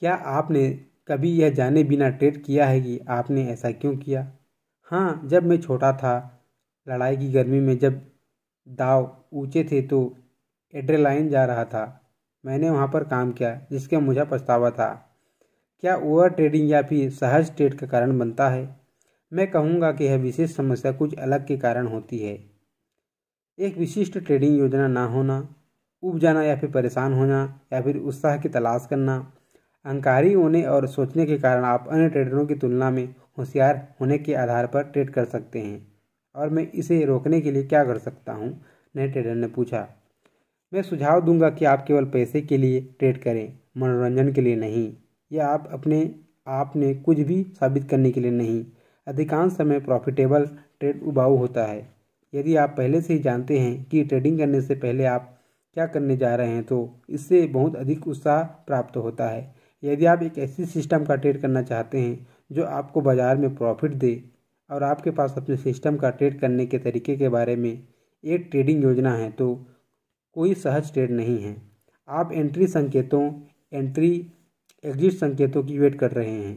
क्या आपने कभी यह जाने बिना ट्रेड किया है कि आपने ऐसा क्यों किया हाँ जब मैं छोटा था लड़ाई की गर्मी में जब दाव ऊँचे थे तो एड्रेलाइन जा रहा था मैंने वहाँ पर काम किया जिसका मुझे पछतावा था क्या ओवर ट्रेडिंग या फिर सहज ट्रेड का कारण बनता है मैं कहूँगा कि यह विशेष समस्या कुछ अलग के कारण होती है एक विशिष्ट ट्रेडिंग योजना ना होना उब जाना या फिर परेशान होना या फिर उत्साह की तलाश करना अहंकारी होने और सोचने के कारण आप अन्य ट्रेडरों की तुलना में होशियार होने के आधार पर ट्रेड कर सकते हैं और मैं इसे रोकने के लिए क्या कर सकता हूँ नए ट्रेडर ने पूछा मैं सुझाव दूंगा कि आप केवल पैसे के लिए ट्रेड करें मनोरंजन के लिए नहीं या आप अपने आप ने कुछ भी साबित करने के लिए नहीं अधिकांश समय प्रॉफिटेबल ट्रेड उबाऊ होता है यदि आप पहले से ही जानते हैं कि ट्रेडिंग करने से पहले आप क्या करने जा रहे हैं तो इससे बहुत अधिक उत्साह प्राप्त होता है यदि आप एक ऐसी सिस्टम का ट्रेड करना चाहते हैं जो आपको बाज़ार में प्रॉफिट दे और आपके पास अपने सिस्टम का ट्रेड करने के तरीके के बारे में एक ट्रेडिंग योजना है तो कोई सहज ट्रेड नहीं है आप एंट्री संकेतों एंट्री एग्जिट संकेतों की वेट कर रहे हैं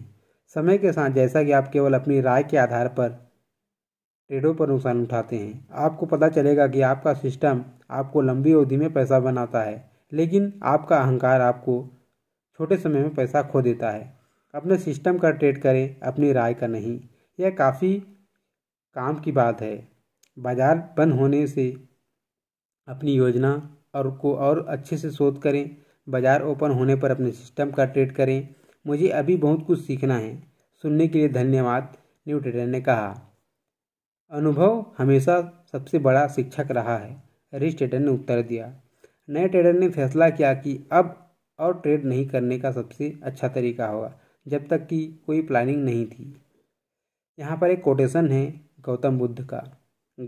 समय के साथ जैसा कि आप केवल अपनी राय के आधार पर ट्रेडों पर नुकसान उठाते हैं आपको पता चलेगा कि आपका सिस्टम आपको लंबी अवधि में पैसा बनाता है लेकिन आपका अहंकार आपको छोटे समय में पैसा खो देता है अपने सिस्टम का ट्रेड करें अपनी राय का नहीं यह काफ़ी काम की बात है बाजार बंद होने से अपनी योजना और को और अच्छे से शोध करें बाजार ओपन होने पर अपने सिस्टम का ट्रेड करें मुझे अभी बहुत कुछ सीखना है सुनने के लिए धन्यवाद न्यू ट्रेडर ने कहा अनुभव हमेशा सबसे बड़ा शिक्षक रहा है रिश ट्रेडर ने उत्तर दिया नए ट्रेडर ने फैसला किया कि अब और ट्रेड नहीं करने का सबसे अच्छा तरीका होगा जब तक कि कोई प्लानिंग नहीं थी यहाँ पर एक कोटेशन है गौतम बुद्ध का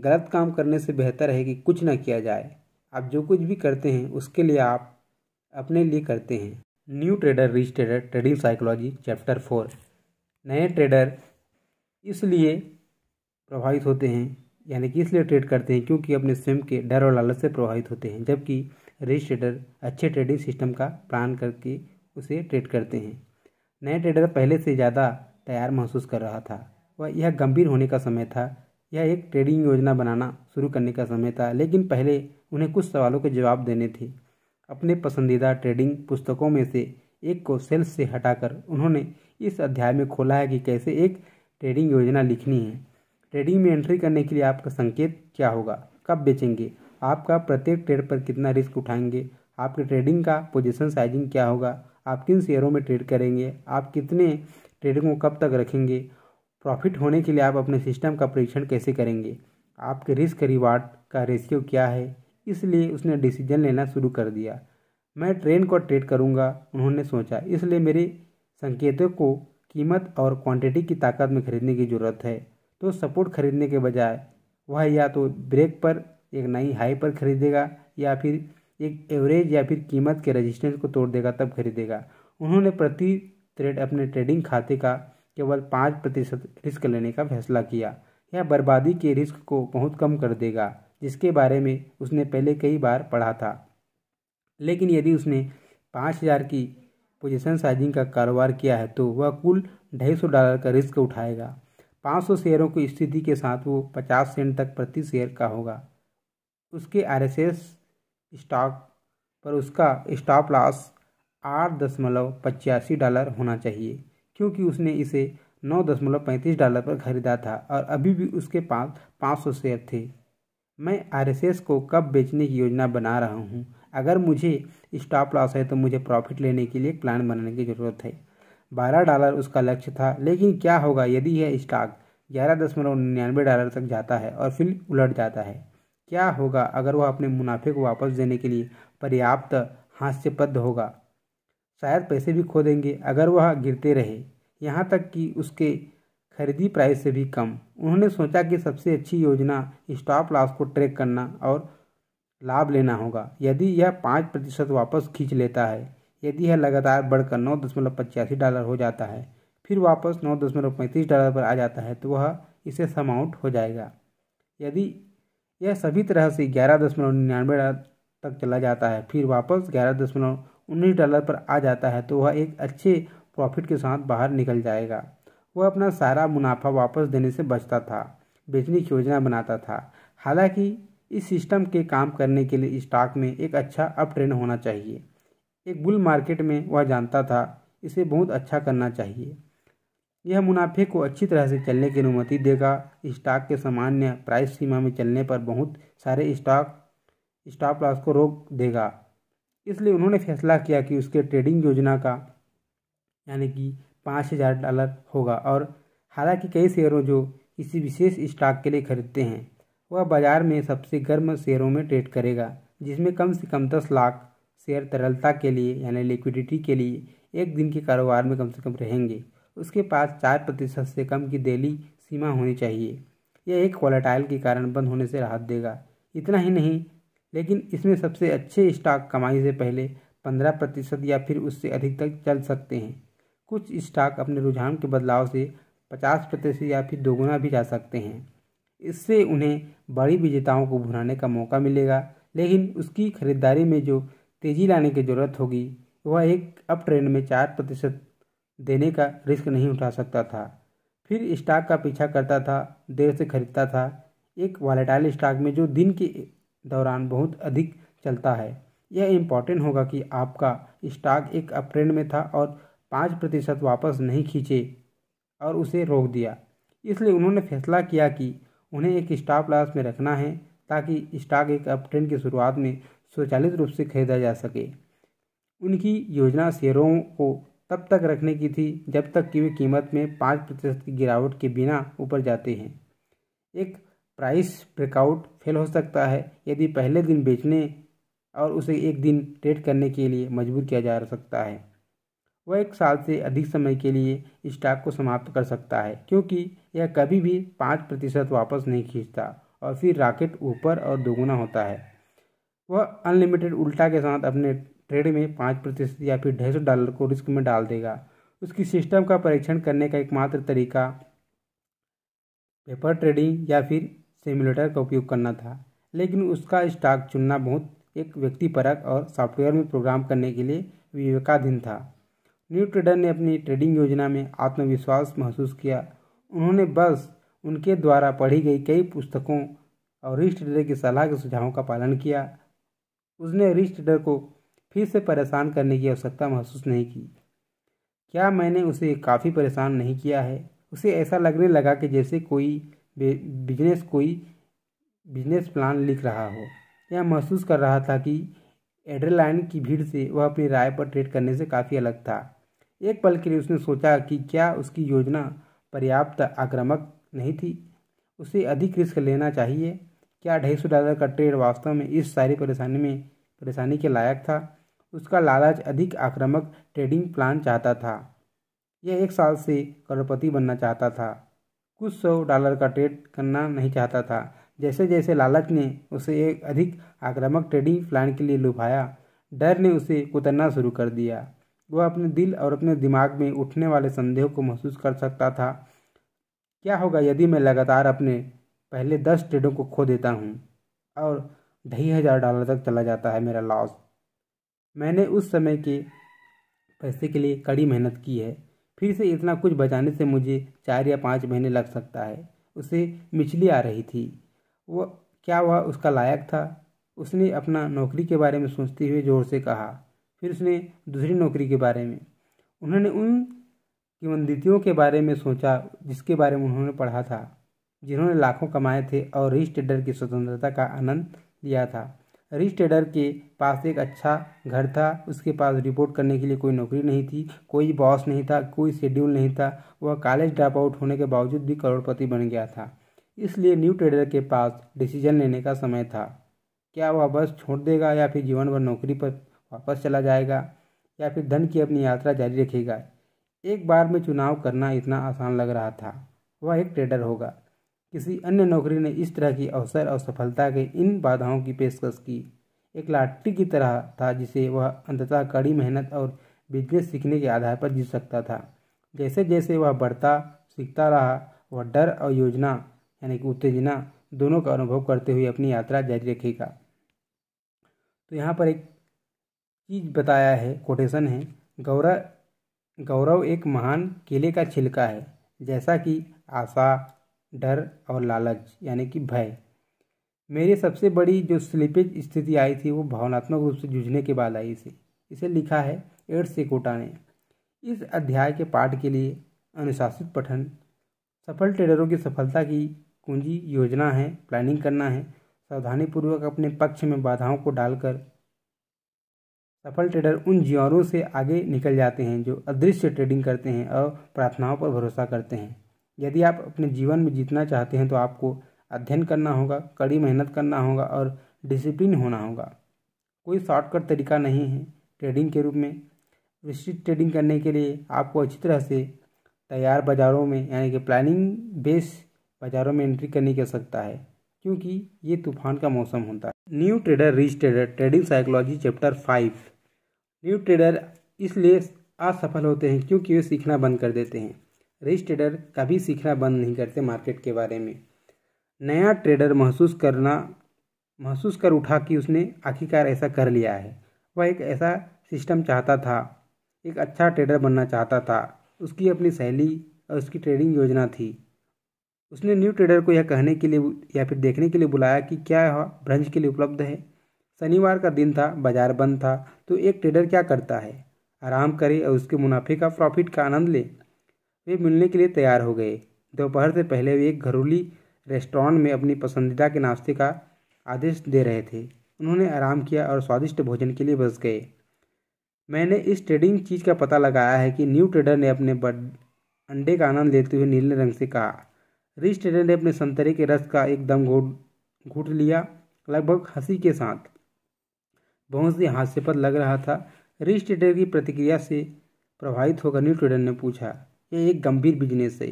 गलत काम करने से बेहतर है कि कुछ ना किया जाए आप जो कुछ भी करते हैं उसके लिए आप अपने लिए करते हैं new trader rich trader trading psychology chapter four नए ट्रेडर इसलिए प्रभावित होते हैं यानी कि इसलिए ट्रेड करते हैं क्योंकि अपने स्वयं के डर और लालच से प्रभावित होते हैं जबकि रिच ट्रेडर अच्छे ट्रेडिंग सिस्टम का प्लान करके उसे ट्रेड करते हैं नए ट्रेडर पहले से ज़्यादा तैयार महसूस कर रहा था वह यह गंभीर होने का समय था यह एक ट्रेडिंग योजना बनाना शुरू करने का समय था लेकिन पहले उन्हें कुछ सवालों के जवाब देने थे अपने पसंदीदा ट्रेडिंग पुस्तकों में से एक को सेल्स से हटाकर उन्होंने इस अध्याय में खोला है कि कैसे एक ट्रेडिंग योजना लिखनी है ट्रेडिंग में एंट्री करने के लिए आपका संकेत क्या होगा कब बेचेंगे आपका प्रत्येक ट्रेड पर कितना रिस्क उठाएंगे आपके ट्रेडिंग का पोजीशन साइजिंग क्या होगा आप किन शेयरों में ट्रेड करेंगे आप कितने ट्रेडिंग को कब तक रखेंगे प्रॉफिट होने के लिए आप अपने सिस्टम का परीक्षण कैसे करेंगे आपके रिस्क रिवार्ड का रेशियो क्या है इसलिए उसने डिसीजन लेना शुरू कर दिया मैं ट्रेन को ट्रेड करूंगा उन्होंने सोचा इसलिए मेरे संकेतों को कीमत और क्वांटिटी की ताकत में खरीदने की ज़रूरत है तो सपोर्ट खरीदने के बजाय वह या तो ब्रेक पर एक नई हाई पर खरीदेगा या फिर एक एवरेज या फिर कीमत के रजिस्टेंस को तोड़ देगा तब खरीदेगा उन्होंने प्रति ट्रेड अपने ट्रेडिंग खाते का केवल पाँच प्रतिशत रिस्क लेने का फैसला किया यह बर्बादी के रिस्क को बहुत कम कर देगा जिसके बारे में उसने पहले कई बार पढ़ा था लेकिन यदि उसने पाँच हज़ार की पोजीशन साइजिंग का कारोबार किया है तो वह कुल ढाई सौ डॉलर का रिस्क उठाएगा पाँच सौ शेयरों की स्थिति के साथ वो पचास सेंट तक प्रति शेयर का होगा उसके आरएसएस स्टॉक पर उसका स्टॉप लॉस आठ दशमलव पचासी डॉलर होना चाहिए क्योंकि उसने इसे नौ दशमलव पैंतीस डॉलर पर खरीदा था और अभी भी उसके पास पाँच सौ शेयर थे मैं आरएसएस को कब बेचने की योजना बना रहा हूँ अगर मुझे स्टॉप लॉस है तो मुझे प्रॉफिट लेने के लिए प्लान बनाने की ज़रूरत है बारह डॉलर उसका लक्ष्य था लेकिन क्या होगा यदि यह स्टॉक ग्यारह दशमलव निन्यानवे डॉलर तक जाता है और फिर उलट जाता है क्या होगा अगर वह अपने मुनाफे को वापस देने के लिए पर्याप्त हास्यपद होगा शायद पैसे भी खो देंगे अगर वह गिरते रहे यहाँ तक कि उसके खरीदी प्राइस से भी कम उन्होंने सोचा कि सबसे अच्छी योजना स्टॉप लॉस को ट्रैक करना और लाभ लेना होगा यदि यह पाँच प्रतिशत वापस खींच लेता है यदि यह लगातार बढ़कर नौ दशमलव पचासी डॉलर हो जाता है फिर वापस नौ दशमलव पैंतीस डॉलर पर आ जाता है तो वह इसे समाउट हो जाएगा यदि यह सभी तरह से ग्यारह दशमलव निन्यानवे तक चला जाता है फिर वापस ग्यारह दशमलव उन्नीस डॉलर पर आ जाता है तो वह एक अच्छे प्रॉफिट के साथ बाहर निकल जाएगा वह अपना सारा मुनाफा वापस देने से बचता था बेचने की योजना बनाता था हालांकि इस सिस्टम के काम करने के लिए स्टॉक में एक अच्छा अप ट्रेंड होना चाहिए एक बुल मार्केट में वह जानता था इसे बहुत अच्छा करना चाहिए यह मुनाफे को अच्छी तरह से चलने की अनुमति देगा स्टॉक के सामान्य प्राइस सीमा में चलने पर बहुत सारे स्टॉक स्टॉप लॉस को रोक देगा इसलिए उन्होंने फैसला किया कि उसके ट्रेडिंग योजना का यानी कि पाँच हज़ार डॉलर होगा और हालांकि कई शेयरों जो किसी विशेष स्टॉक के लिए खरीदते हैं वह बाजार में सबसे गर्म शेयरों में ट्रेड करेगा जिसमें कम से कम दस लाख शेयर तरलता के लिए यानी लिक्विडिटी के लिए एक दिन के कारोबार में कम से कम रहेंगे उसके पास चार प्रतिशत से कम की डेली सीमा होनी चाहिए यह एक क्वालिटाइल के कारण बंद होने से राहत देगा इतना ही नहीं लेकिन इसमें सबसे अच्छे स्टॉक कमाई से पहले पंद्रह प्रतिशत या फिर उससे अधिक तक चल सकते हैं कुछ स्टॉक अपने रुझान के बदलाव से पचास प्रतिशत या फिर दोगुना भी जा सकते हैं इससे उन्हें बड़ी विजेताओं को भुनाने का मौका मिलेगा लेकिन उसकी खरीदारी में जो तेज़ी लाने की ज़रूरत होगी वह एक अप ट्रेंड में चार प्रतिशत देने का रिस्क नहीं उठा सकता था फिर स्टॉक का पीछा करता था देर से खरीदता था एक वॉलेटाइल स्टॉक में जो दिन के दौरान बहुत अधिक चलता है यह इम्पॉर्टेंट होगा कि आपका स्टॉक एक अप्रेंड में था और पाँच प्रतिशत वापस नहीं खींचे और उसे रोक दिया इसलिए उन्होंने फैसला किया कि उन्हें एक स्टॉप लॉस में रखना है ताकि स्टॉक एक अपट्रेंड की शुरुआत में स्वचालित रूप से खरीदा जा सके उनकी योजना शेयरों को तब तक रखने की थी जब तक कि वे कीमत में पाँच प्रतिशत की गिरावट के बिना ऊपर जाते हैं एक प्राइस ब्रेकआउट फेल हो सकता है यदि पहले दिन बेचने और उसे एक दिन ट्रेड करने के लिए मजबूर किया जा सकता है वह एक साल से अधिक समय के लिए स्टॉक को समाप्त कर सकता है क्योंकि यह कभी भी पाँच प्रतिशत वापस नहीं खींचता और फिर रॉकेट ऊपर और दोगुना होता है वह अनलिमिटेड उल्टा के साथ अपने ट्रेड में पाँच प्रतिशत या फिर ढाई सौ डॉलर को रिस्क में डाल देगा उसकी सिस्टम का परीक्षण करने का एकमात्र तरीका पेपर ट्रेडिंग या फिर सिमुलेटर का उपयोग करना था लेकिन उसका स्टॉक चुनना बहुत एक व्यक्तिपरक और सॉफ्टवेयर में प्रोग्राम करने के लिए विवेकाधीन था न्यू ट्रेडर ने अपनी ट्रेडिंग योजना में आत्मविश्वास महसूस किया उन्होंने बस उनके द्वारा पढ़ी गई कई पुस्तकों और रिस्ट ट्रेडर की सलाह के सुझावों का पालन किया उसने रिस्ट ट्रेडर को फिर से परेशान करने की आवश्यकता महसूस नहीं की क्या मैंने उसे काफ़ी परेशान नहीं किया है उसे ऐसा लगने लगा कि जैसे कोई बिजनेस कोई बिजनेस प्लान लिख रहा हो यह महसूस कर रहा था कि एडरलाइन की भीड़ से वह अपनी राय पर ट्रेड करने से काफ़ी अलग था एक पल के लिए उसने सोचा कि क्या उसकी योजना पर्याप्त आक्रामक नहीं थी उसे अधिक रिस्क लेना चाहिए क्या ढाई सौ डॉलर का ट्रेड वास्तव में इस सारी परेशानी में परेशानी के लायक था उसका लालच अधिक आक्रामक ट्रेडिंग प्लान चाहता था यह एक साल से करोड़पति बनना चाहता था कुछ सौ डॉलर का ट्रेड करना नहीं चाहता था जैसे जैसे लालच ने उसे एक अधिक आक्रामक ट्रेडिंग प्लान के लिए लुभाया डर ने उसे कुतरना शुरू कर दिया वह अपने दिल और अपने दिमाग में उठने वाले संदेह को महसूस कर सकता था क्या होगा यदि मैं लगातार अपने पहले दस ट्रेडों को खो देता हूँ और ढाई हज़ार डॉलर तक चला जाता है मेरा लॉस मैंने उस समय के पैसे के लिए कड़ी मेहनत की है फिर से इतना कुछ बचाने से मुझे चार या पाँच महीने लग सकता है उसे मिचली आ रही थी वह क्या वह उसका लायक था उसने अपना नौकरी के बारे में सोचते हुए जोर से कहा फिर उसने दूसरी नौकरी के बारे में उन्होंने उन किमंदितियों के बारे में सोचा जिसके बारे में उन्होंने पढ़ा था जिन्होंने लाखों कमाए थे और रिच की स्वतंत्रता का आनंद लिया था रिच टेडर के पास एक अच्छा घर था उसके पास रिपोर्ट करने के लिए कोई नौकरी नहीं थी कोई बॉस नहीं था कोई शेड्यूल नहीं था वह कॉलेज ड्रॉप आउट होने के बावजूद भी करोड़पति बन गया था इसलिए न्यू ट्रेडर के पास डिसीजन लेने का समय था क्या वह बस छोड़ देगा या फिर जीवन भर नौकरी पर वापस चला जाएगा या फिर धन की अपनी यात्रा जारी रखेगा एक बार में चुनाव करना इतना आसान लग रहा था वह एक ट्रेडर होगा किसी अन्य नौकरी ने इस तरह की अवसर और सफलता के इन बाधाओं की पेशकश की एक लाठी की तरह था जिसे वह अंततः कड़ी मेहनत और बिजनेस सीखने के आधार पर जीत सकता था जैसे जैसे वह बढ़ता सीखता रहा वह डर और योजना यानी कि उत्तेजना दोनों का अनुभव करते हुए अपनी यात्रा जारी रखेगा तो यहाँ पर एक चीज बताया है कोटेशन है गौरव गौरव एक महान केले का छिलका है जैसा कि आशा डर और लालच यानी कि भय मेरी सबसे बड़ी जो स्लिपेज स्थिति आई थी वो भावनात्मक रूप से जूझने के बाद आई थी इसे लिखा है एड कोटा ने इस अध्याय के पाठ के लिए अनुशासित पठन सफल ट्रेडरों की सफलता की कुंजी योजना है प्लानिंग करना है सावधानीपूर्वक अपने पक्ष में बाधाओं को डालकर सफल ट्रेडर उन जीवरों से आगे निकल जाते हैं जो अदृश्य ट्रेडिंग करते हैं और प्रार्थनाओं पर भरोसा करते हैं यदि आप अपने जीवन में जीतना चाहते हैं तो आपको अध्ययन करना होगा कड़ी मेहनत करना होगा और डिसिप्लिन होना होगा कोई शॉर्टकट तरीका नहीं है ट्रेडिंग के रूप में विस्तृत ट्रेडिंग करने के लिए आपको अच्छी तरह से तैयार बाज़ारों में यानी कि प्लानिंग बेस बाज़ारों में एंट्री करने की आवश्यकता है क्योंकि ये तूफान का मौसम होता है new trader rich trader trading psychology chapter five new trader इसलिए असफल होते हैं क्योंकि वे सीखना बंद कर देते हैं रिच ट्रेडर कभी सीखना बंद नहीं करते मार्केट के बारे में नया ट्रेडर महसूस करना महसूस कर उठा कि उसने आखिरकार ऐसा कर लिया है वह एक ऐसा सिस्टम चाहता था एक अच्छा ट्रेडर बनना चाहता था उसकी अपनी शैली और उसकी ट्रेडिंग योजना थी उसने न्यू ट्रेडर को यह कहने के लिए या फिर देखने के लिए बुलाया कि क्या यह ब्रंच के लिए उपलब्ध है शनिवार का दिन था बाजार बंद था तो एक ट्रेडर क्या करता है आराम करे और उसके मुनाफे का प्रॉफिट का आनंद ले वे मिलने के लिए तैयार हो गए दोपहर से पहले वे एक घरेलू रेस्टोरेंट में अपनी पसंदीदा के नाश्ते का आदेश दे रहे थे उन्होंने आराम किया और स्वादिष्ट भोजन के लिए बस गए मैंने इस ट्रेडिंग चीज़ का पता लगाया है कि न्यू ट्रेडर ने अपने अंडे का आनंद लेते हुए नीले रंग से कहा रिच ट्रेडर ने अपने संतरे के रस का एकदम घोट घूट लिया लगभग हंसी के साथ बहुत ही हास्यपद लग रहा था रिच ट्रेडर की प्रतिक्रिया से प्रभावित होकर न्यू ट्रेडर ने पूछा यह एक गंभीर बिजनेस है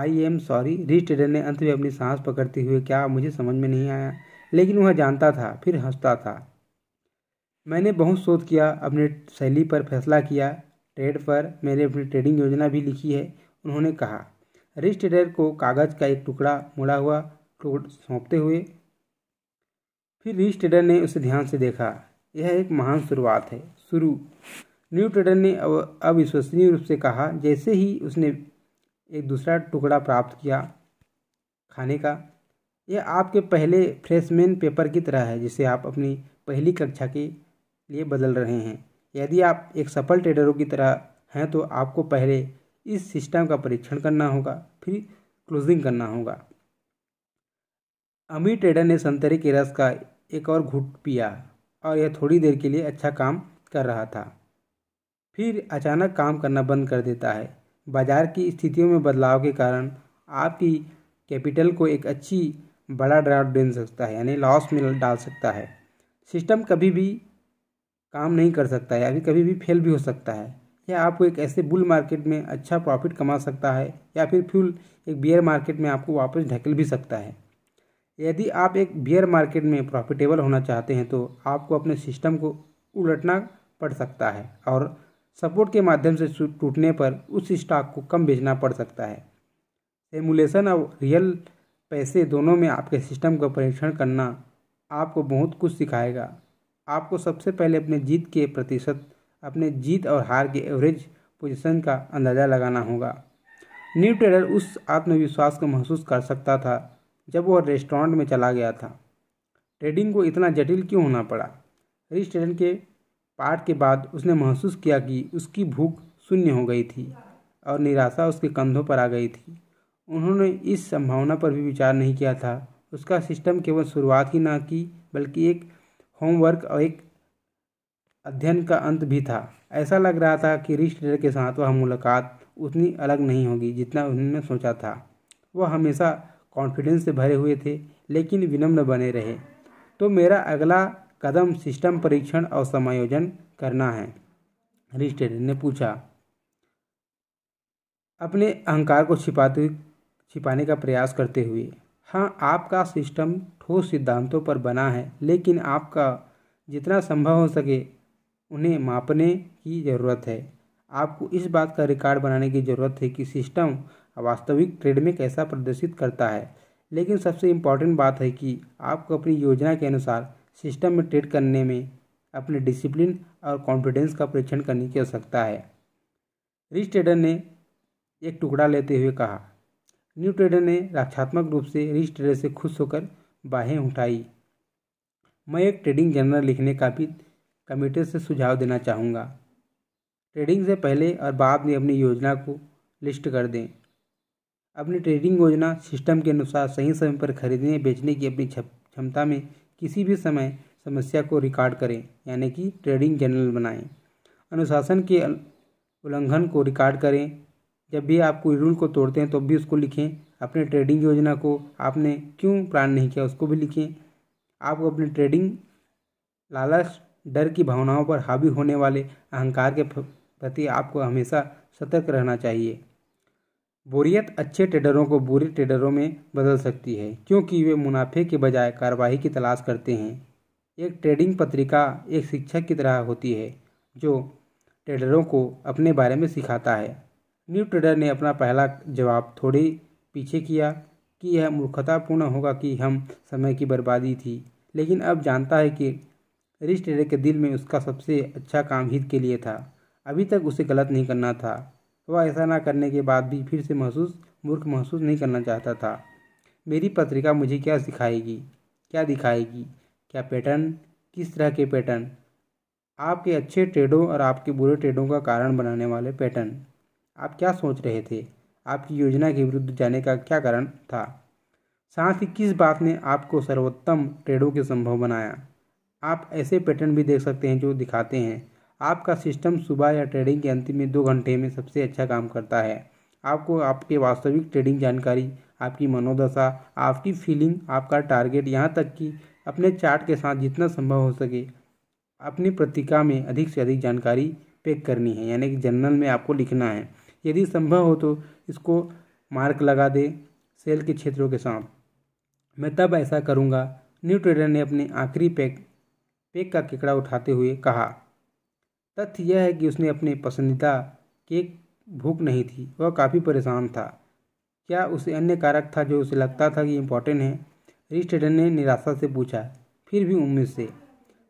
आई एम सॉरी ट्रेडर ने अंत में अपनी सांस पकड़ते हुए क्या मुझे समझ में नहीं आया लेकिन वह जानता था फिर हंसता था मैंने बहुत शोध किया अपने शैली पर फैसला किया ट्रेड पर मैंने अपनी ट्रेडिंग योजना भी लिखी है उन्होंने कहा ट्रेडर को कागज़ का एक टुकड़ा मुड़ा हुआ सौंपते हुए फिर ट्रेडर ने उसे ध्यान से देखा यह एक महान शुरुआत है शुरू न्यूटन ने अविश्वसनीय रूप से कहा जैसे ही उसने एक दूसरा टुकड़ा प्राप्त किया खाने का यह आपके पहले फ्रेशमैन पेपर की तरह है जिसे आप अपनी पहली कक्षा के लिए बदल रहे हैं यदि आप एक सफल ट्रेडरों की तरह हैं तो आपको पहले इस सिस्टम का परीक्षण करना होगा फिर क्लोजिंग करना होगा अमीर ट्रेडर ने संतरे के रस का एक और घुट पिया और यह थोड़ी देर के लिए अच्छा काम कर रहा था फिर अचानक काम करना बंद कर देता है बाजार की स्थितियों में बदलाव के कारण आपकी कैपिटल को एक अच्छी बड़ा ड्राफ्ट दे सकता है यानी लॉस में डाल सकता है सिस्टम कभी भी काम नहीं कर सकता है अभी कभी भी फेल भी हो सकता है या आपको एक ऐसे बुल मार्केट में अच्छा प्रॉफिट कमा सकता है या फिर फ्यूल एक बियर मार्केट में आपको वापस ढकेल भी सकता है यदि आप एक बियर मार्केट में प्रॉफिटेबल होना चाहते हैं तो आपको अपने सिस्टम को उलटना पड़ सकता है और सपोर्ट के माध्यम से टूटने पर उस स्टॉक को कम बेचना पड़ सकता है सिमुलेशन और रियल पैसे दोनों में आपके सिस्टम का परीक्षण करना आपको बहुत कुछ सिखाएगा आपको सबसे पहले अपने जीत के प्रतिशत अपने जीत और हार के एवरेज पोजीशन का अंदाज़ा लगाना होगा न्यू ट्रेडर उस आत्मविश्वास को महसूस कर सकता था जब वह रेस्टोरेंट में चला गया था ट्रेडिंग को इतना जटिल क्यों होना पड़ा रिच के पाठ के बाद उसने महसूस किया कि उसकी भूख शून्य हो गई थी और निराशा उसके कंधों पर आ गई थी उन्होंने इस संभावना पर भी विचार नहीं किया था उसका सिस्टम केवल शुरुआत ही ना की बल्कि एक होमवर्क और एक अध्ययन का अंत भी था ऐसा लग रहा था कि रिच के साथ वह मुलाकात उतनी अलग नहीं होगी जितना उन्होंने सोचा था वह हमेशा कॉन्फिडेंस से भरे हुए थे लेकिन विनम्र बने रहे तो मेरा अगला कदम सिस्टम परीक्षण और समायोजन करना है रिस्टेड ने पूछा अपने अहंकार को छिपाते छिपाने का प्रयास करते हुए हाँ आपका सिस्टम ठोस सिद्धांतों पर बना है लेकिन आपका जितना संभव हो सके उन्हें मापने की ज़रूरत है आपको इस बात का रिकॉर्ड बनाने की ज़रूरत है कि सिस्टम वास्तविक ट्रेड में कैसा प्रदर्शित करता है लेकिन सबसे इम्पॉर्टेंट बात है कि आपको अपनी योजना के अनुसार सिस्टम में ट्रेड करने में अपने डिसिप्लिन और कॉन्फिडेंस का परीक्षण करने की आवश्यकता है रिच ट्रेडर ने एक टुकड़ा लेते हुए कहा न्यू ट्रेडर ने रक्षात्मक रूप से रिच ट्रेडर से खुश होकर बाहें उठाई मैं एक ट्रेडिंग जर्नल लिखने का भी कमेटी से सुझाव देना चाहूँगा ट्रेडिंग से पहले और बाद में अपनी योजना को लिस्ट कर दें अपनी ट्रेडिंग योजना सिस्टम के अनुसार सही समय पर खरीदने बेचने की अपनी क्षमता में किसी भी समय समस्या को रिकॉर्ड करें यानी कि ट्रेडिंग जर्नल बनाएं अनुशासन के उल्लंघन को रिकॉर्ड करें जब भी आप कोई रूल को तोड़ते हैं तब तो भी उसको लिखें अपने ट्रेडिंग योजना को आपने क्यों प्लान नहीं किया उसको भी लिखें आपको अपने ट्रेडिंग लालच डर की भावनाओं पर हावी होने वाले अहंकार के प्रति आपको हमेशा सतर्क रहना चाहिए बोरियत अच्छे ट्रेडरों को बुरे ट्रेडरों में बदल सकती है क्योंकि वे मुनाफे के बजाय कार्रवाई की तलाश करते हैं एक ट्रेडिंग पत्रिका एक शिक्षक की तरह होती है जो ट्रेडरों को अपने बारे में सिखाता है न्यू ट्रेडर ने अपना पहला जवाब थोड़े पीछे किया कि यह मूर्खतापूर्ण होगा कि हम समय की बर्बादी थी लेकिन अब जानता है कि रिच ट्रेडर के दिल में उसका सबसे अच्छा काम हित के लिए था अभी तक उसे गलत नहीं करना था वह ऐसा ना करने के बाद भी फिर से महसूस मूर्ख महसूस नहीं करना चाहता था मेरी पत्रिका मुझे क्या सिखाएगी क्या दिखाएगी क्या पैटर्न किस तरह के पैटर्न आपके अच्छे ट्रेडों और आपके बुरे ट्रेडों का कारण बनाने वाले पैटर्न आप क्या सोच रहे थे आपकी योजना के विरुद्ध जाने का क्या कारण था साथ ही किस बात ने आपको सर्वोत्तम ट्रेडों के संभव बनाया आप ऐसे पैटर्न भी देख सकते हैं जो दिखाते हैं आपका सिस्टम सुबह या ट्रेडिंग के अंतिम में दो घंटे में सबसे अच्छा काम करता है आपको आपके वास्तविक ट्रेडिंग जानकारी आपकी मनोदशा आपकी फीलिंग आपका टारगेट यहाँ तक कि अपने चार्ट के साथ जितना संभव हो सके अपनी प्रतिका में अधिक से अधिक जानकारी पैक करनी है यानी कि जर्नल में आपको लिखना है यदि संभव हो तो इसको मार्क लगा दे सेल के क्षेत्रों के साथ मैं तब ऐसा करूँगा न्यू ट्रेडर ने अपने आखिरी पैक पैक का केकड़ा उठाते हुए कहा तथ्य यह है कि उसने अपने पसंदीदा केक भूख नहीं थी वह काफ़ी परेशान था क्या उसे अन्य कारक था जो उसे लगता था कि इम्पोर्टेंट है रिस्टेडन ने निराशा से पूछा फिर भी उम्मीद से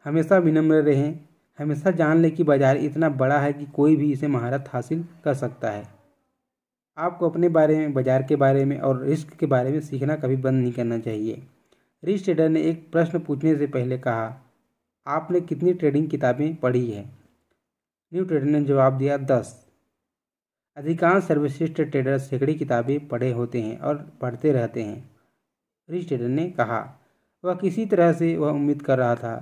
हमेशा विनम्र रहें हमेशा जान लें कि बाजार इतना बड़ा है कि कोई भी इसे महारत हासिल कर सकता है आपको अपने बारे में बाजार के बारे में और रिस्क के बारे में सीखना कभी बंद नहीं करना चाहिए रिस्टेडर ने एक प्रश्न पूछने से पहले कहा आपने कितनी ट्रेडिंग किताबें पढ़ी है न्यू ट्रेडर ने जवाब दिया दस अधिकांश सर्वश्रेष्ठ ट्रेडर सैकड़ी किताबें पढ़े होते हैं और पढ़ते रहते हैं रिच ट्रेडर ने कहा वह किसी तरह से वह उम्मीद कर रहा था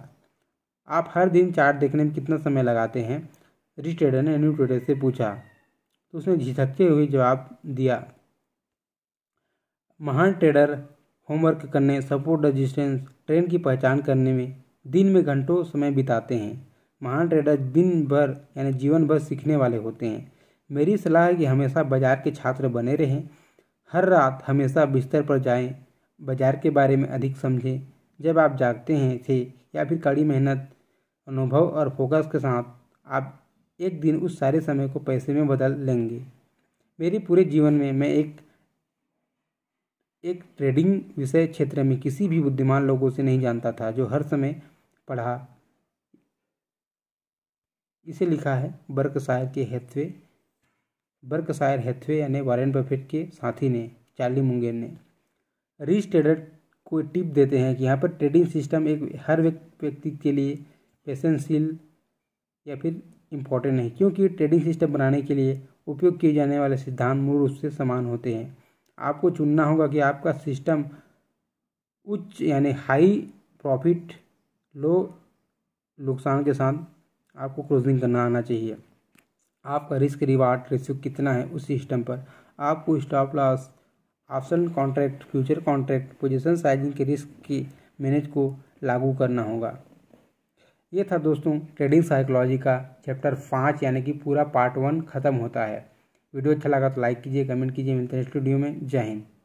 आप हर दिन चार्ट देखने में कितना समय लगाते हैं रिच ट्रेडर ने न्यू ट्रेडर से पूछा तो उसने झिझकते हुए जवाब दिया महान ट्रेडर होमवर्क करने सपोर्ट रजिस्टेंस ट्रेन की पहचान करने में दिन में घंटों समय बिताते हैं महान ट्रेडर दिन भर यानी जीवन भर सीखने वाले होते हैं मेरी सलाह है कि हमेशा बाजार के छात्र बने रहें हर रात हमेशा बिस्तर पर जाएं बाजार के बारे में अधिक समझें जब आप जागते हैं से या फिर कड़ी मेहनत अनुभव और फोकस के साथ आप एक दिन उस सारे समय को पैसे में बदल लेंगे मेरे पूरे जीवन में मैं एक एक ट्रेडिंग विषय क्षेत्र में किसी भी बुद्धिमान लोगों से नहीं जानता था जो हर समय पढ़ा इसे लिखा है बर्कशायर के हेथवे बर्कशायर हेथवे यानी वारेन बफेट के साथी ने चार्ली मुंगेर ने रिच ट्रेडर को टिप देते हैं कि यहाँ पर ट्रेडिंग सिस्टम एक हर व्यक्ति के लिए पैशनशील या फिर इम्पॉर्टेंट है क्योंकि ट्रेडिंग सिस्टम बनाने के लिए उपयोग किए जाने वाले सिद्धांत मूल रूप से समान होते हैं आपको चुनना होगा कि आपका सिस्टम उच्च यानी हाई प्रॉफिट लो नुकसान के साथ आपको क्लोजिंग करना आना चाहिए आपका रिस्क रिवार्ड रेशियो कितना है उस सिस्टम पर आपको stop loss option contract future contract position sizing के रिस्क की मैनेज को लागू करना होगा ये था दोस्तों ट्रेडिंग साइकोलॉजी का चैप्टर पाँच यानी कि पूरा पार्ट वन ख़त्म होता है वीडियो अच्छा लगा तो लाइक कीजिए कमेंट कीजिए मिलते हैं नेक्स्ट वीडियो में जय हिंद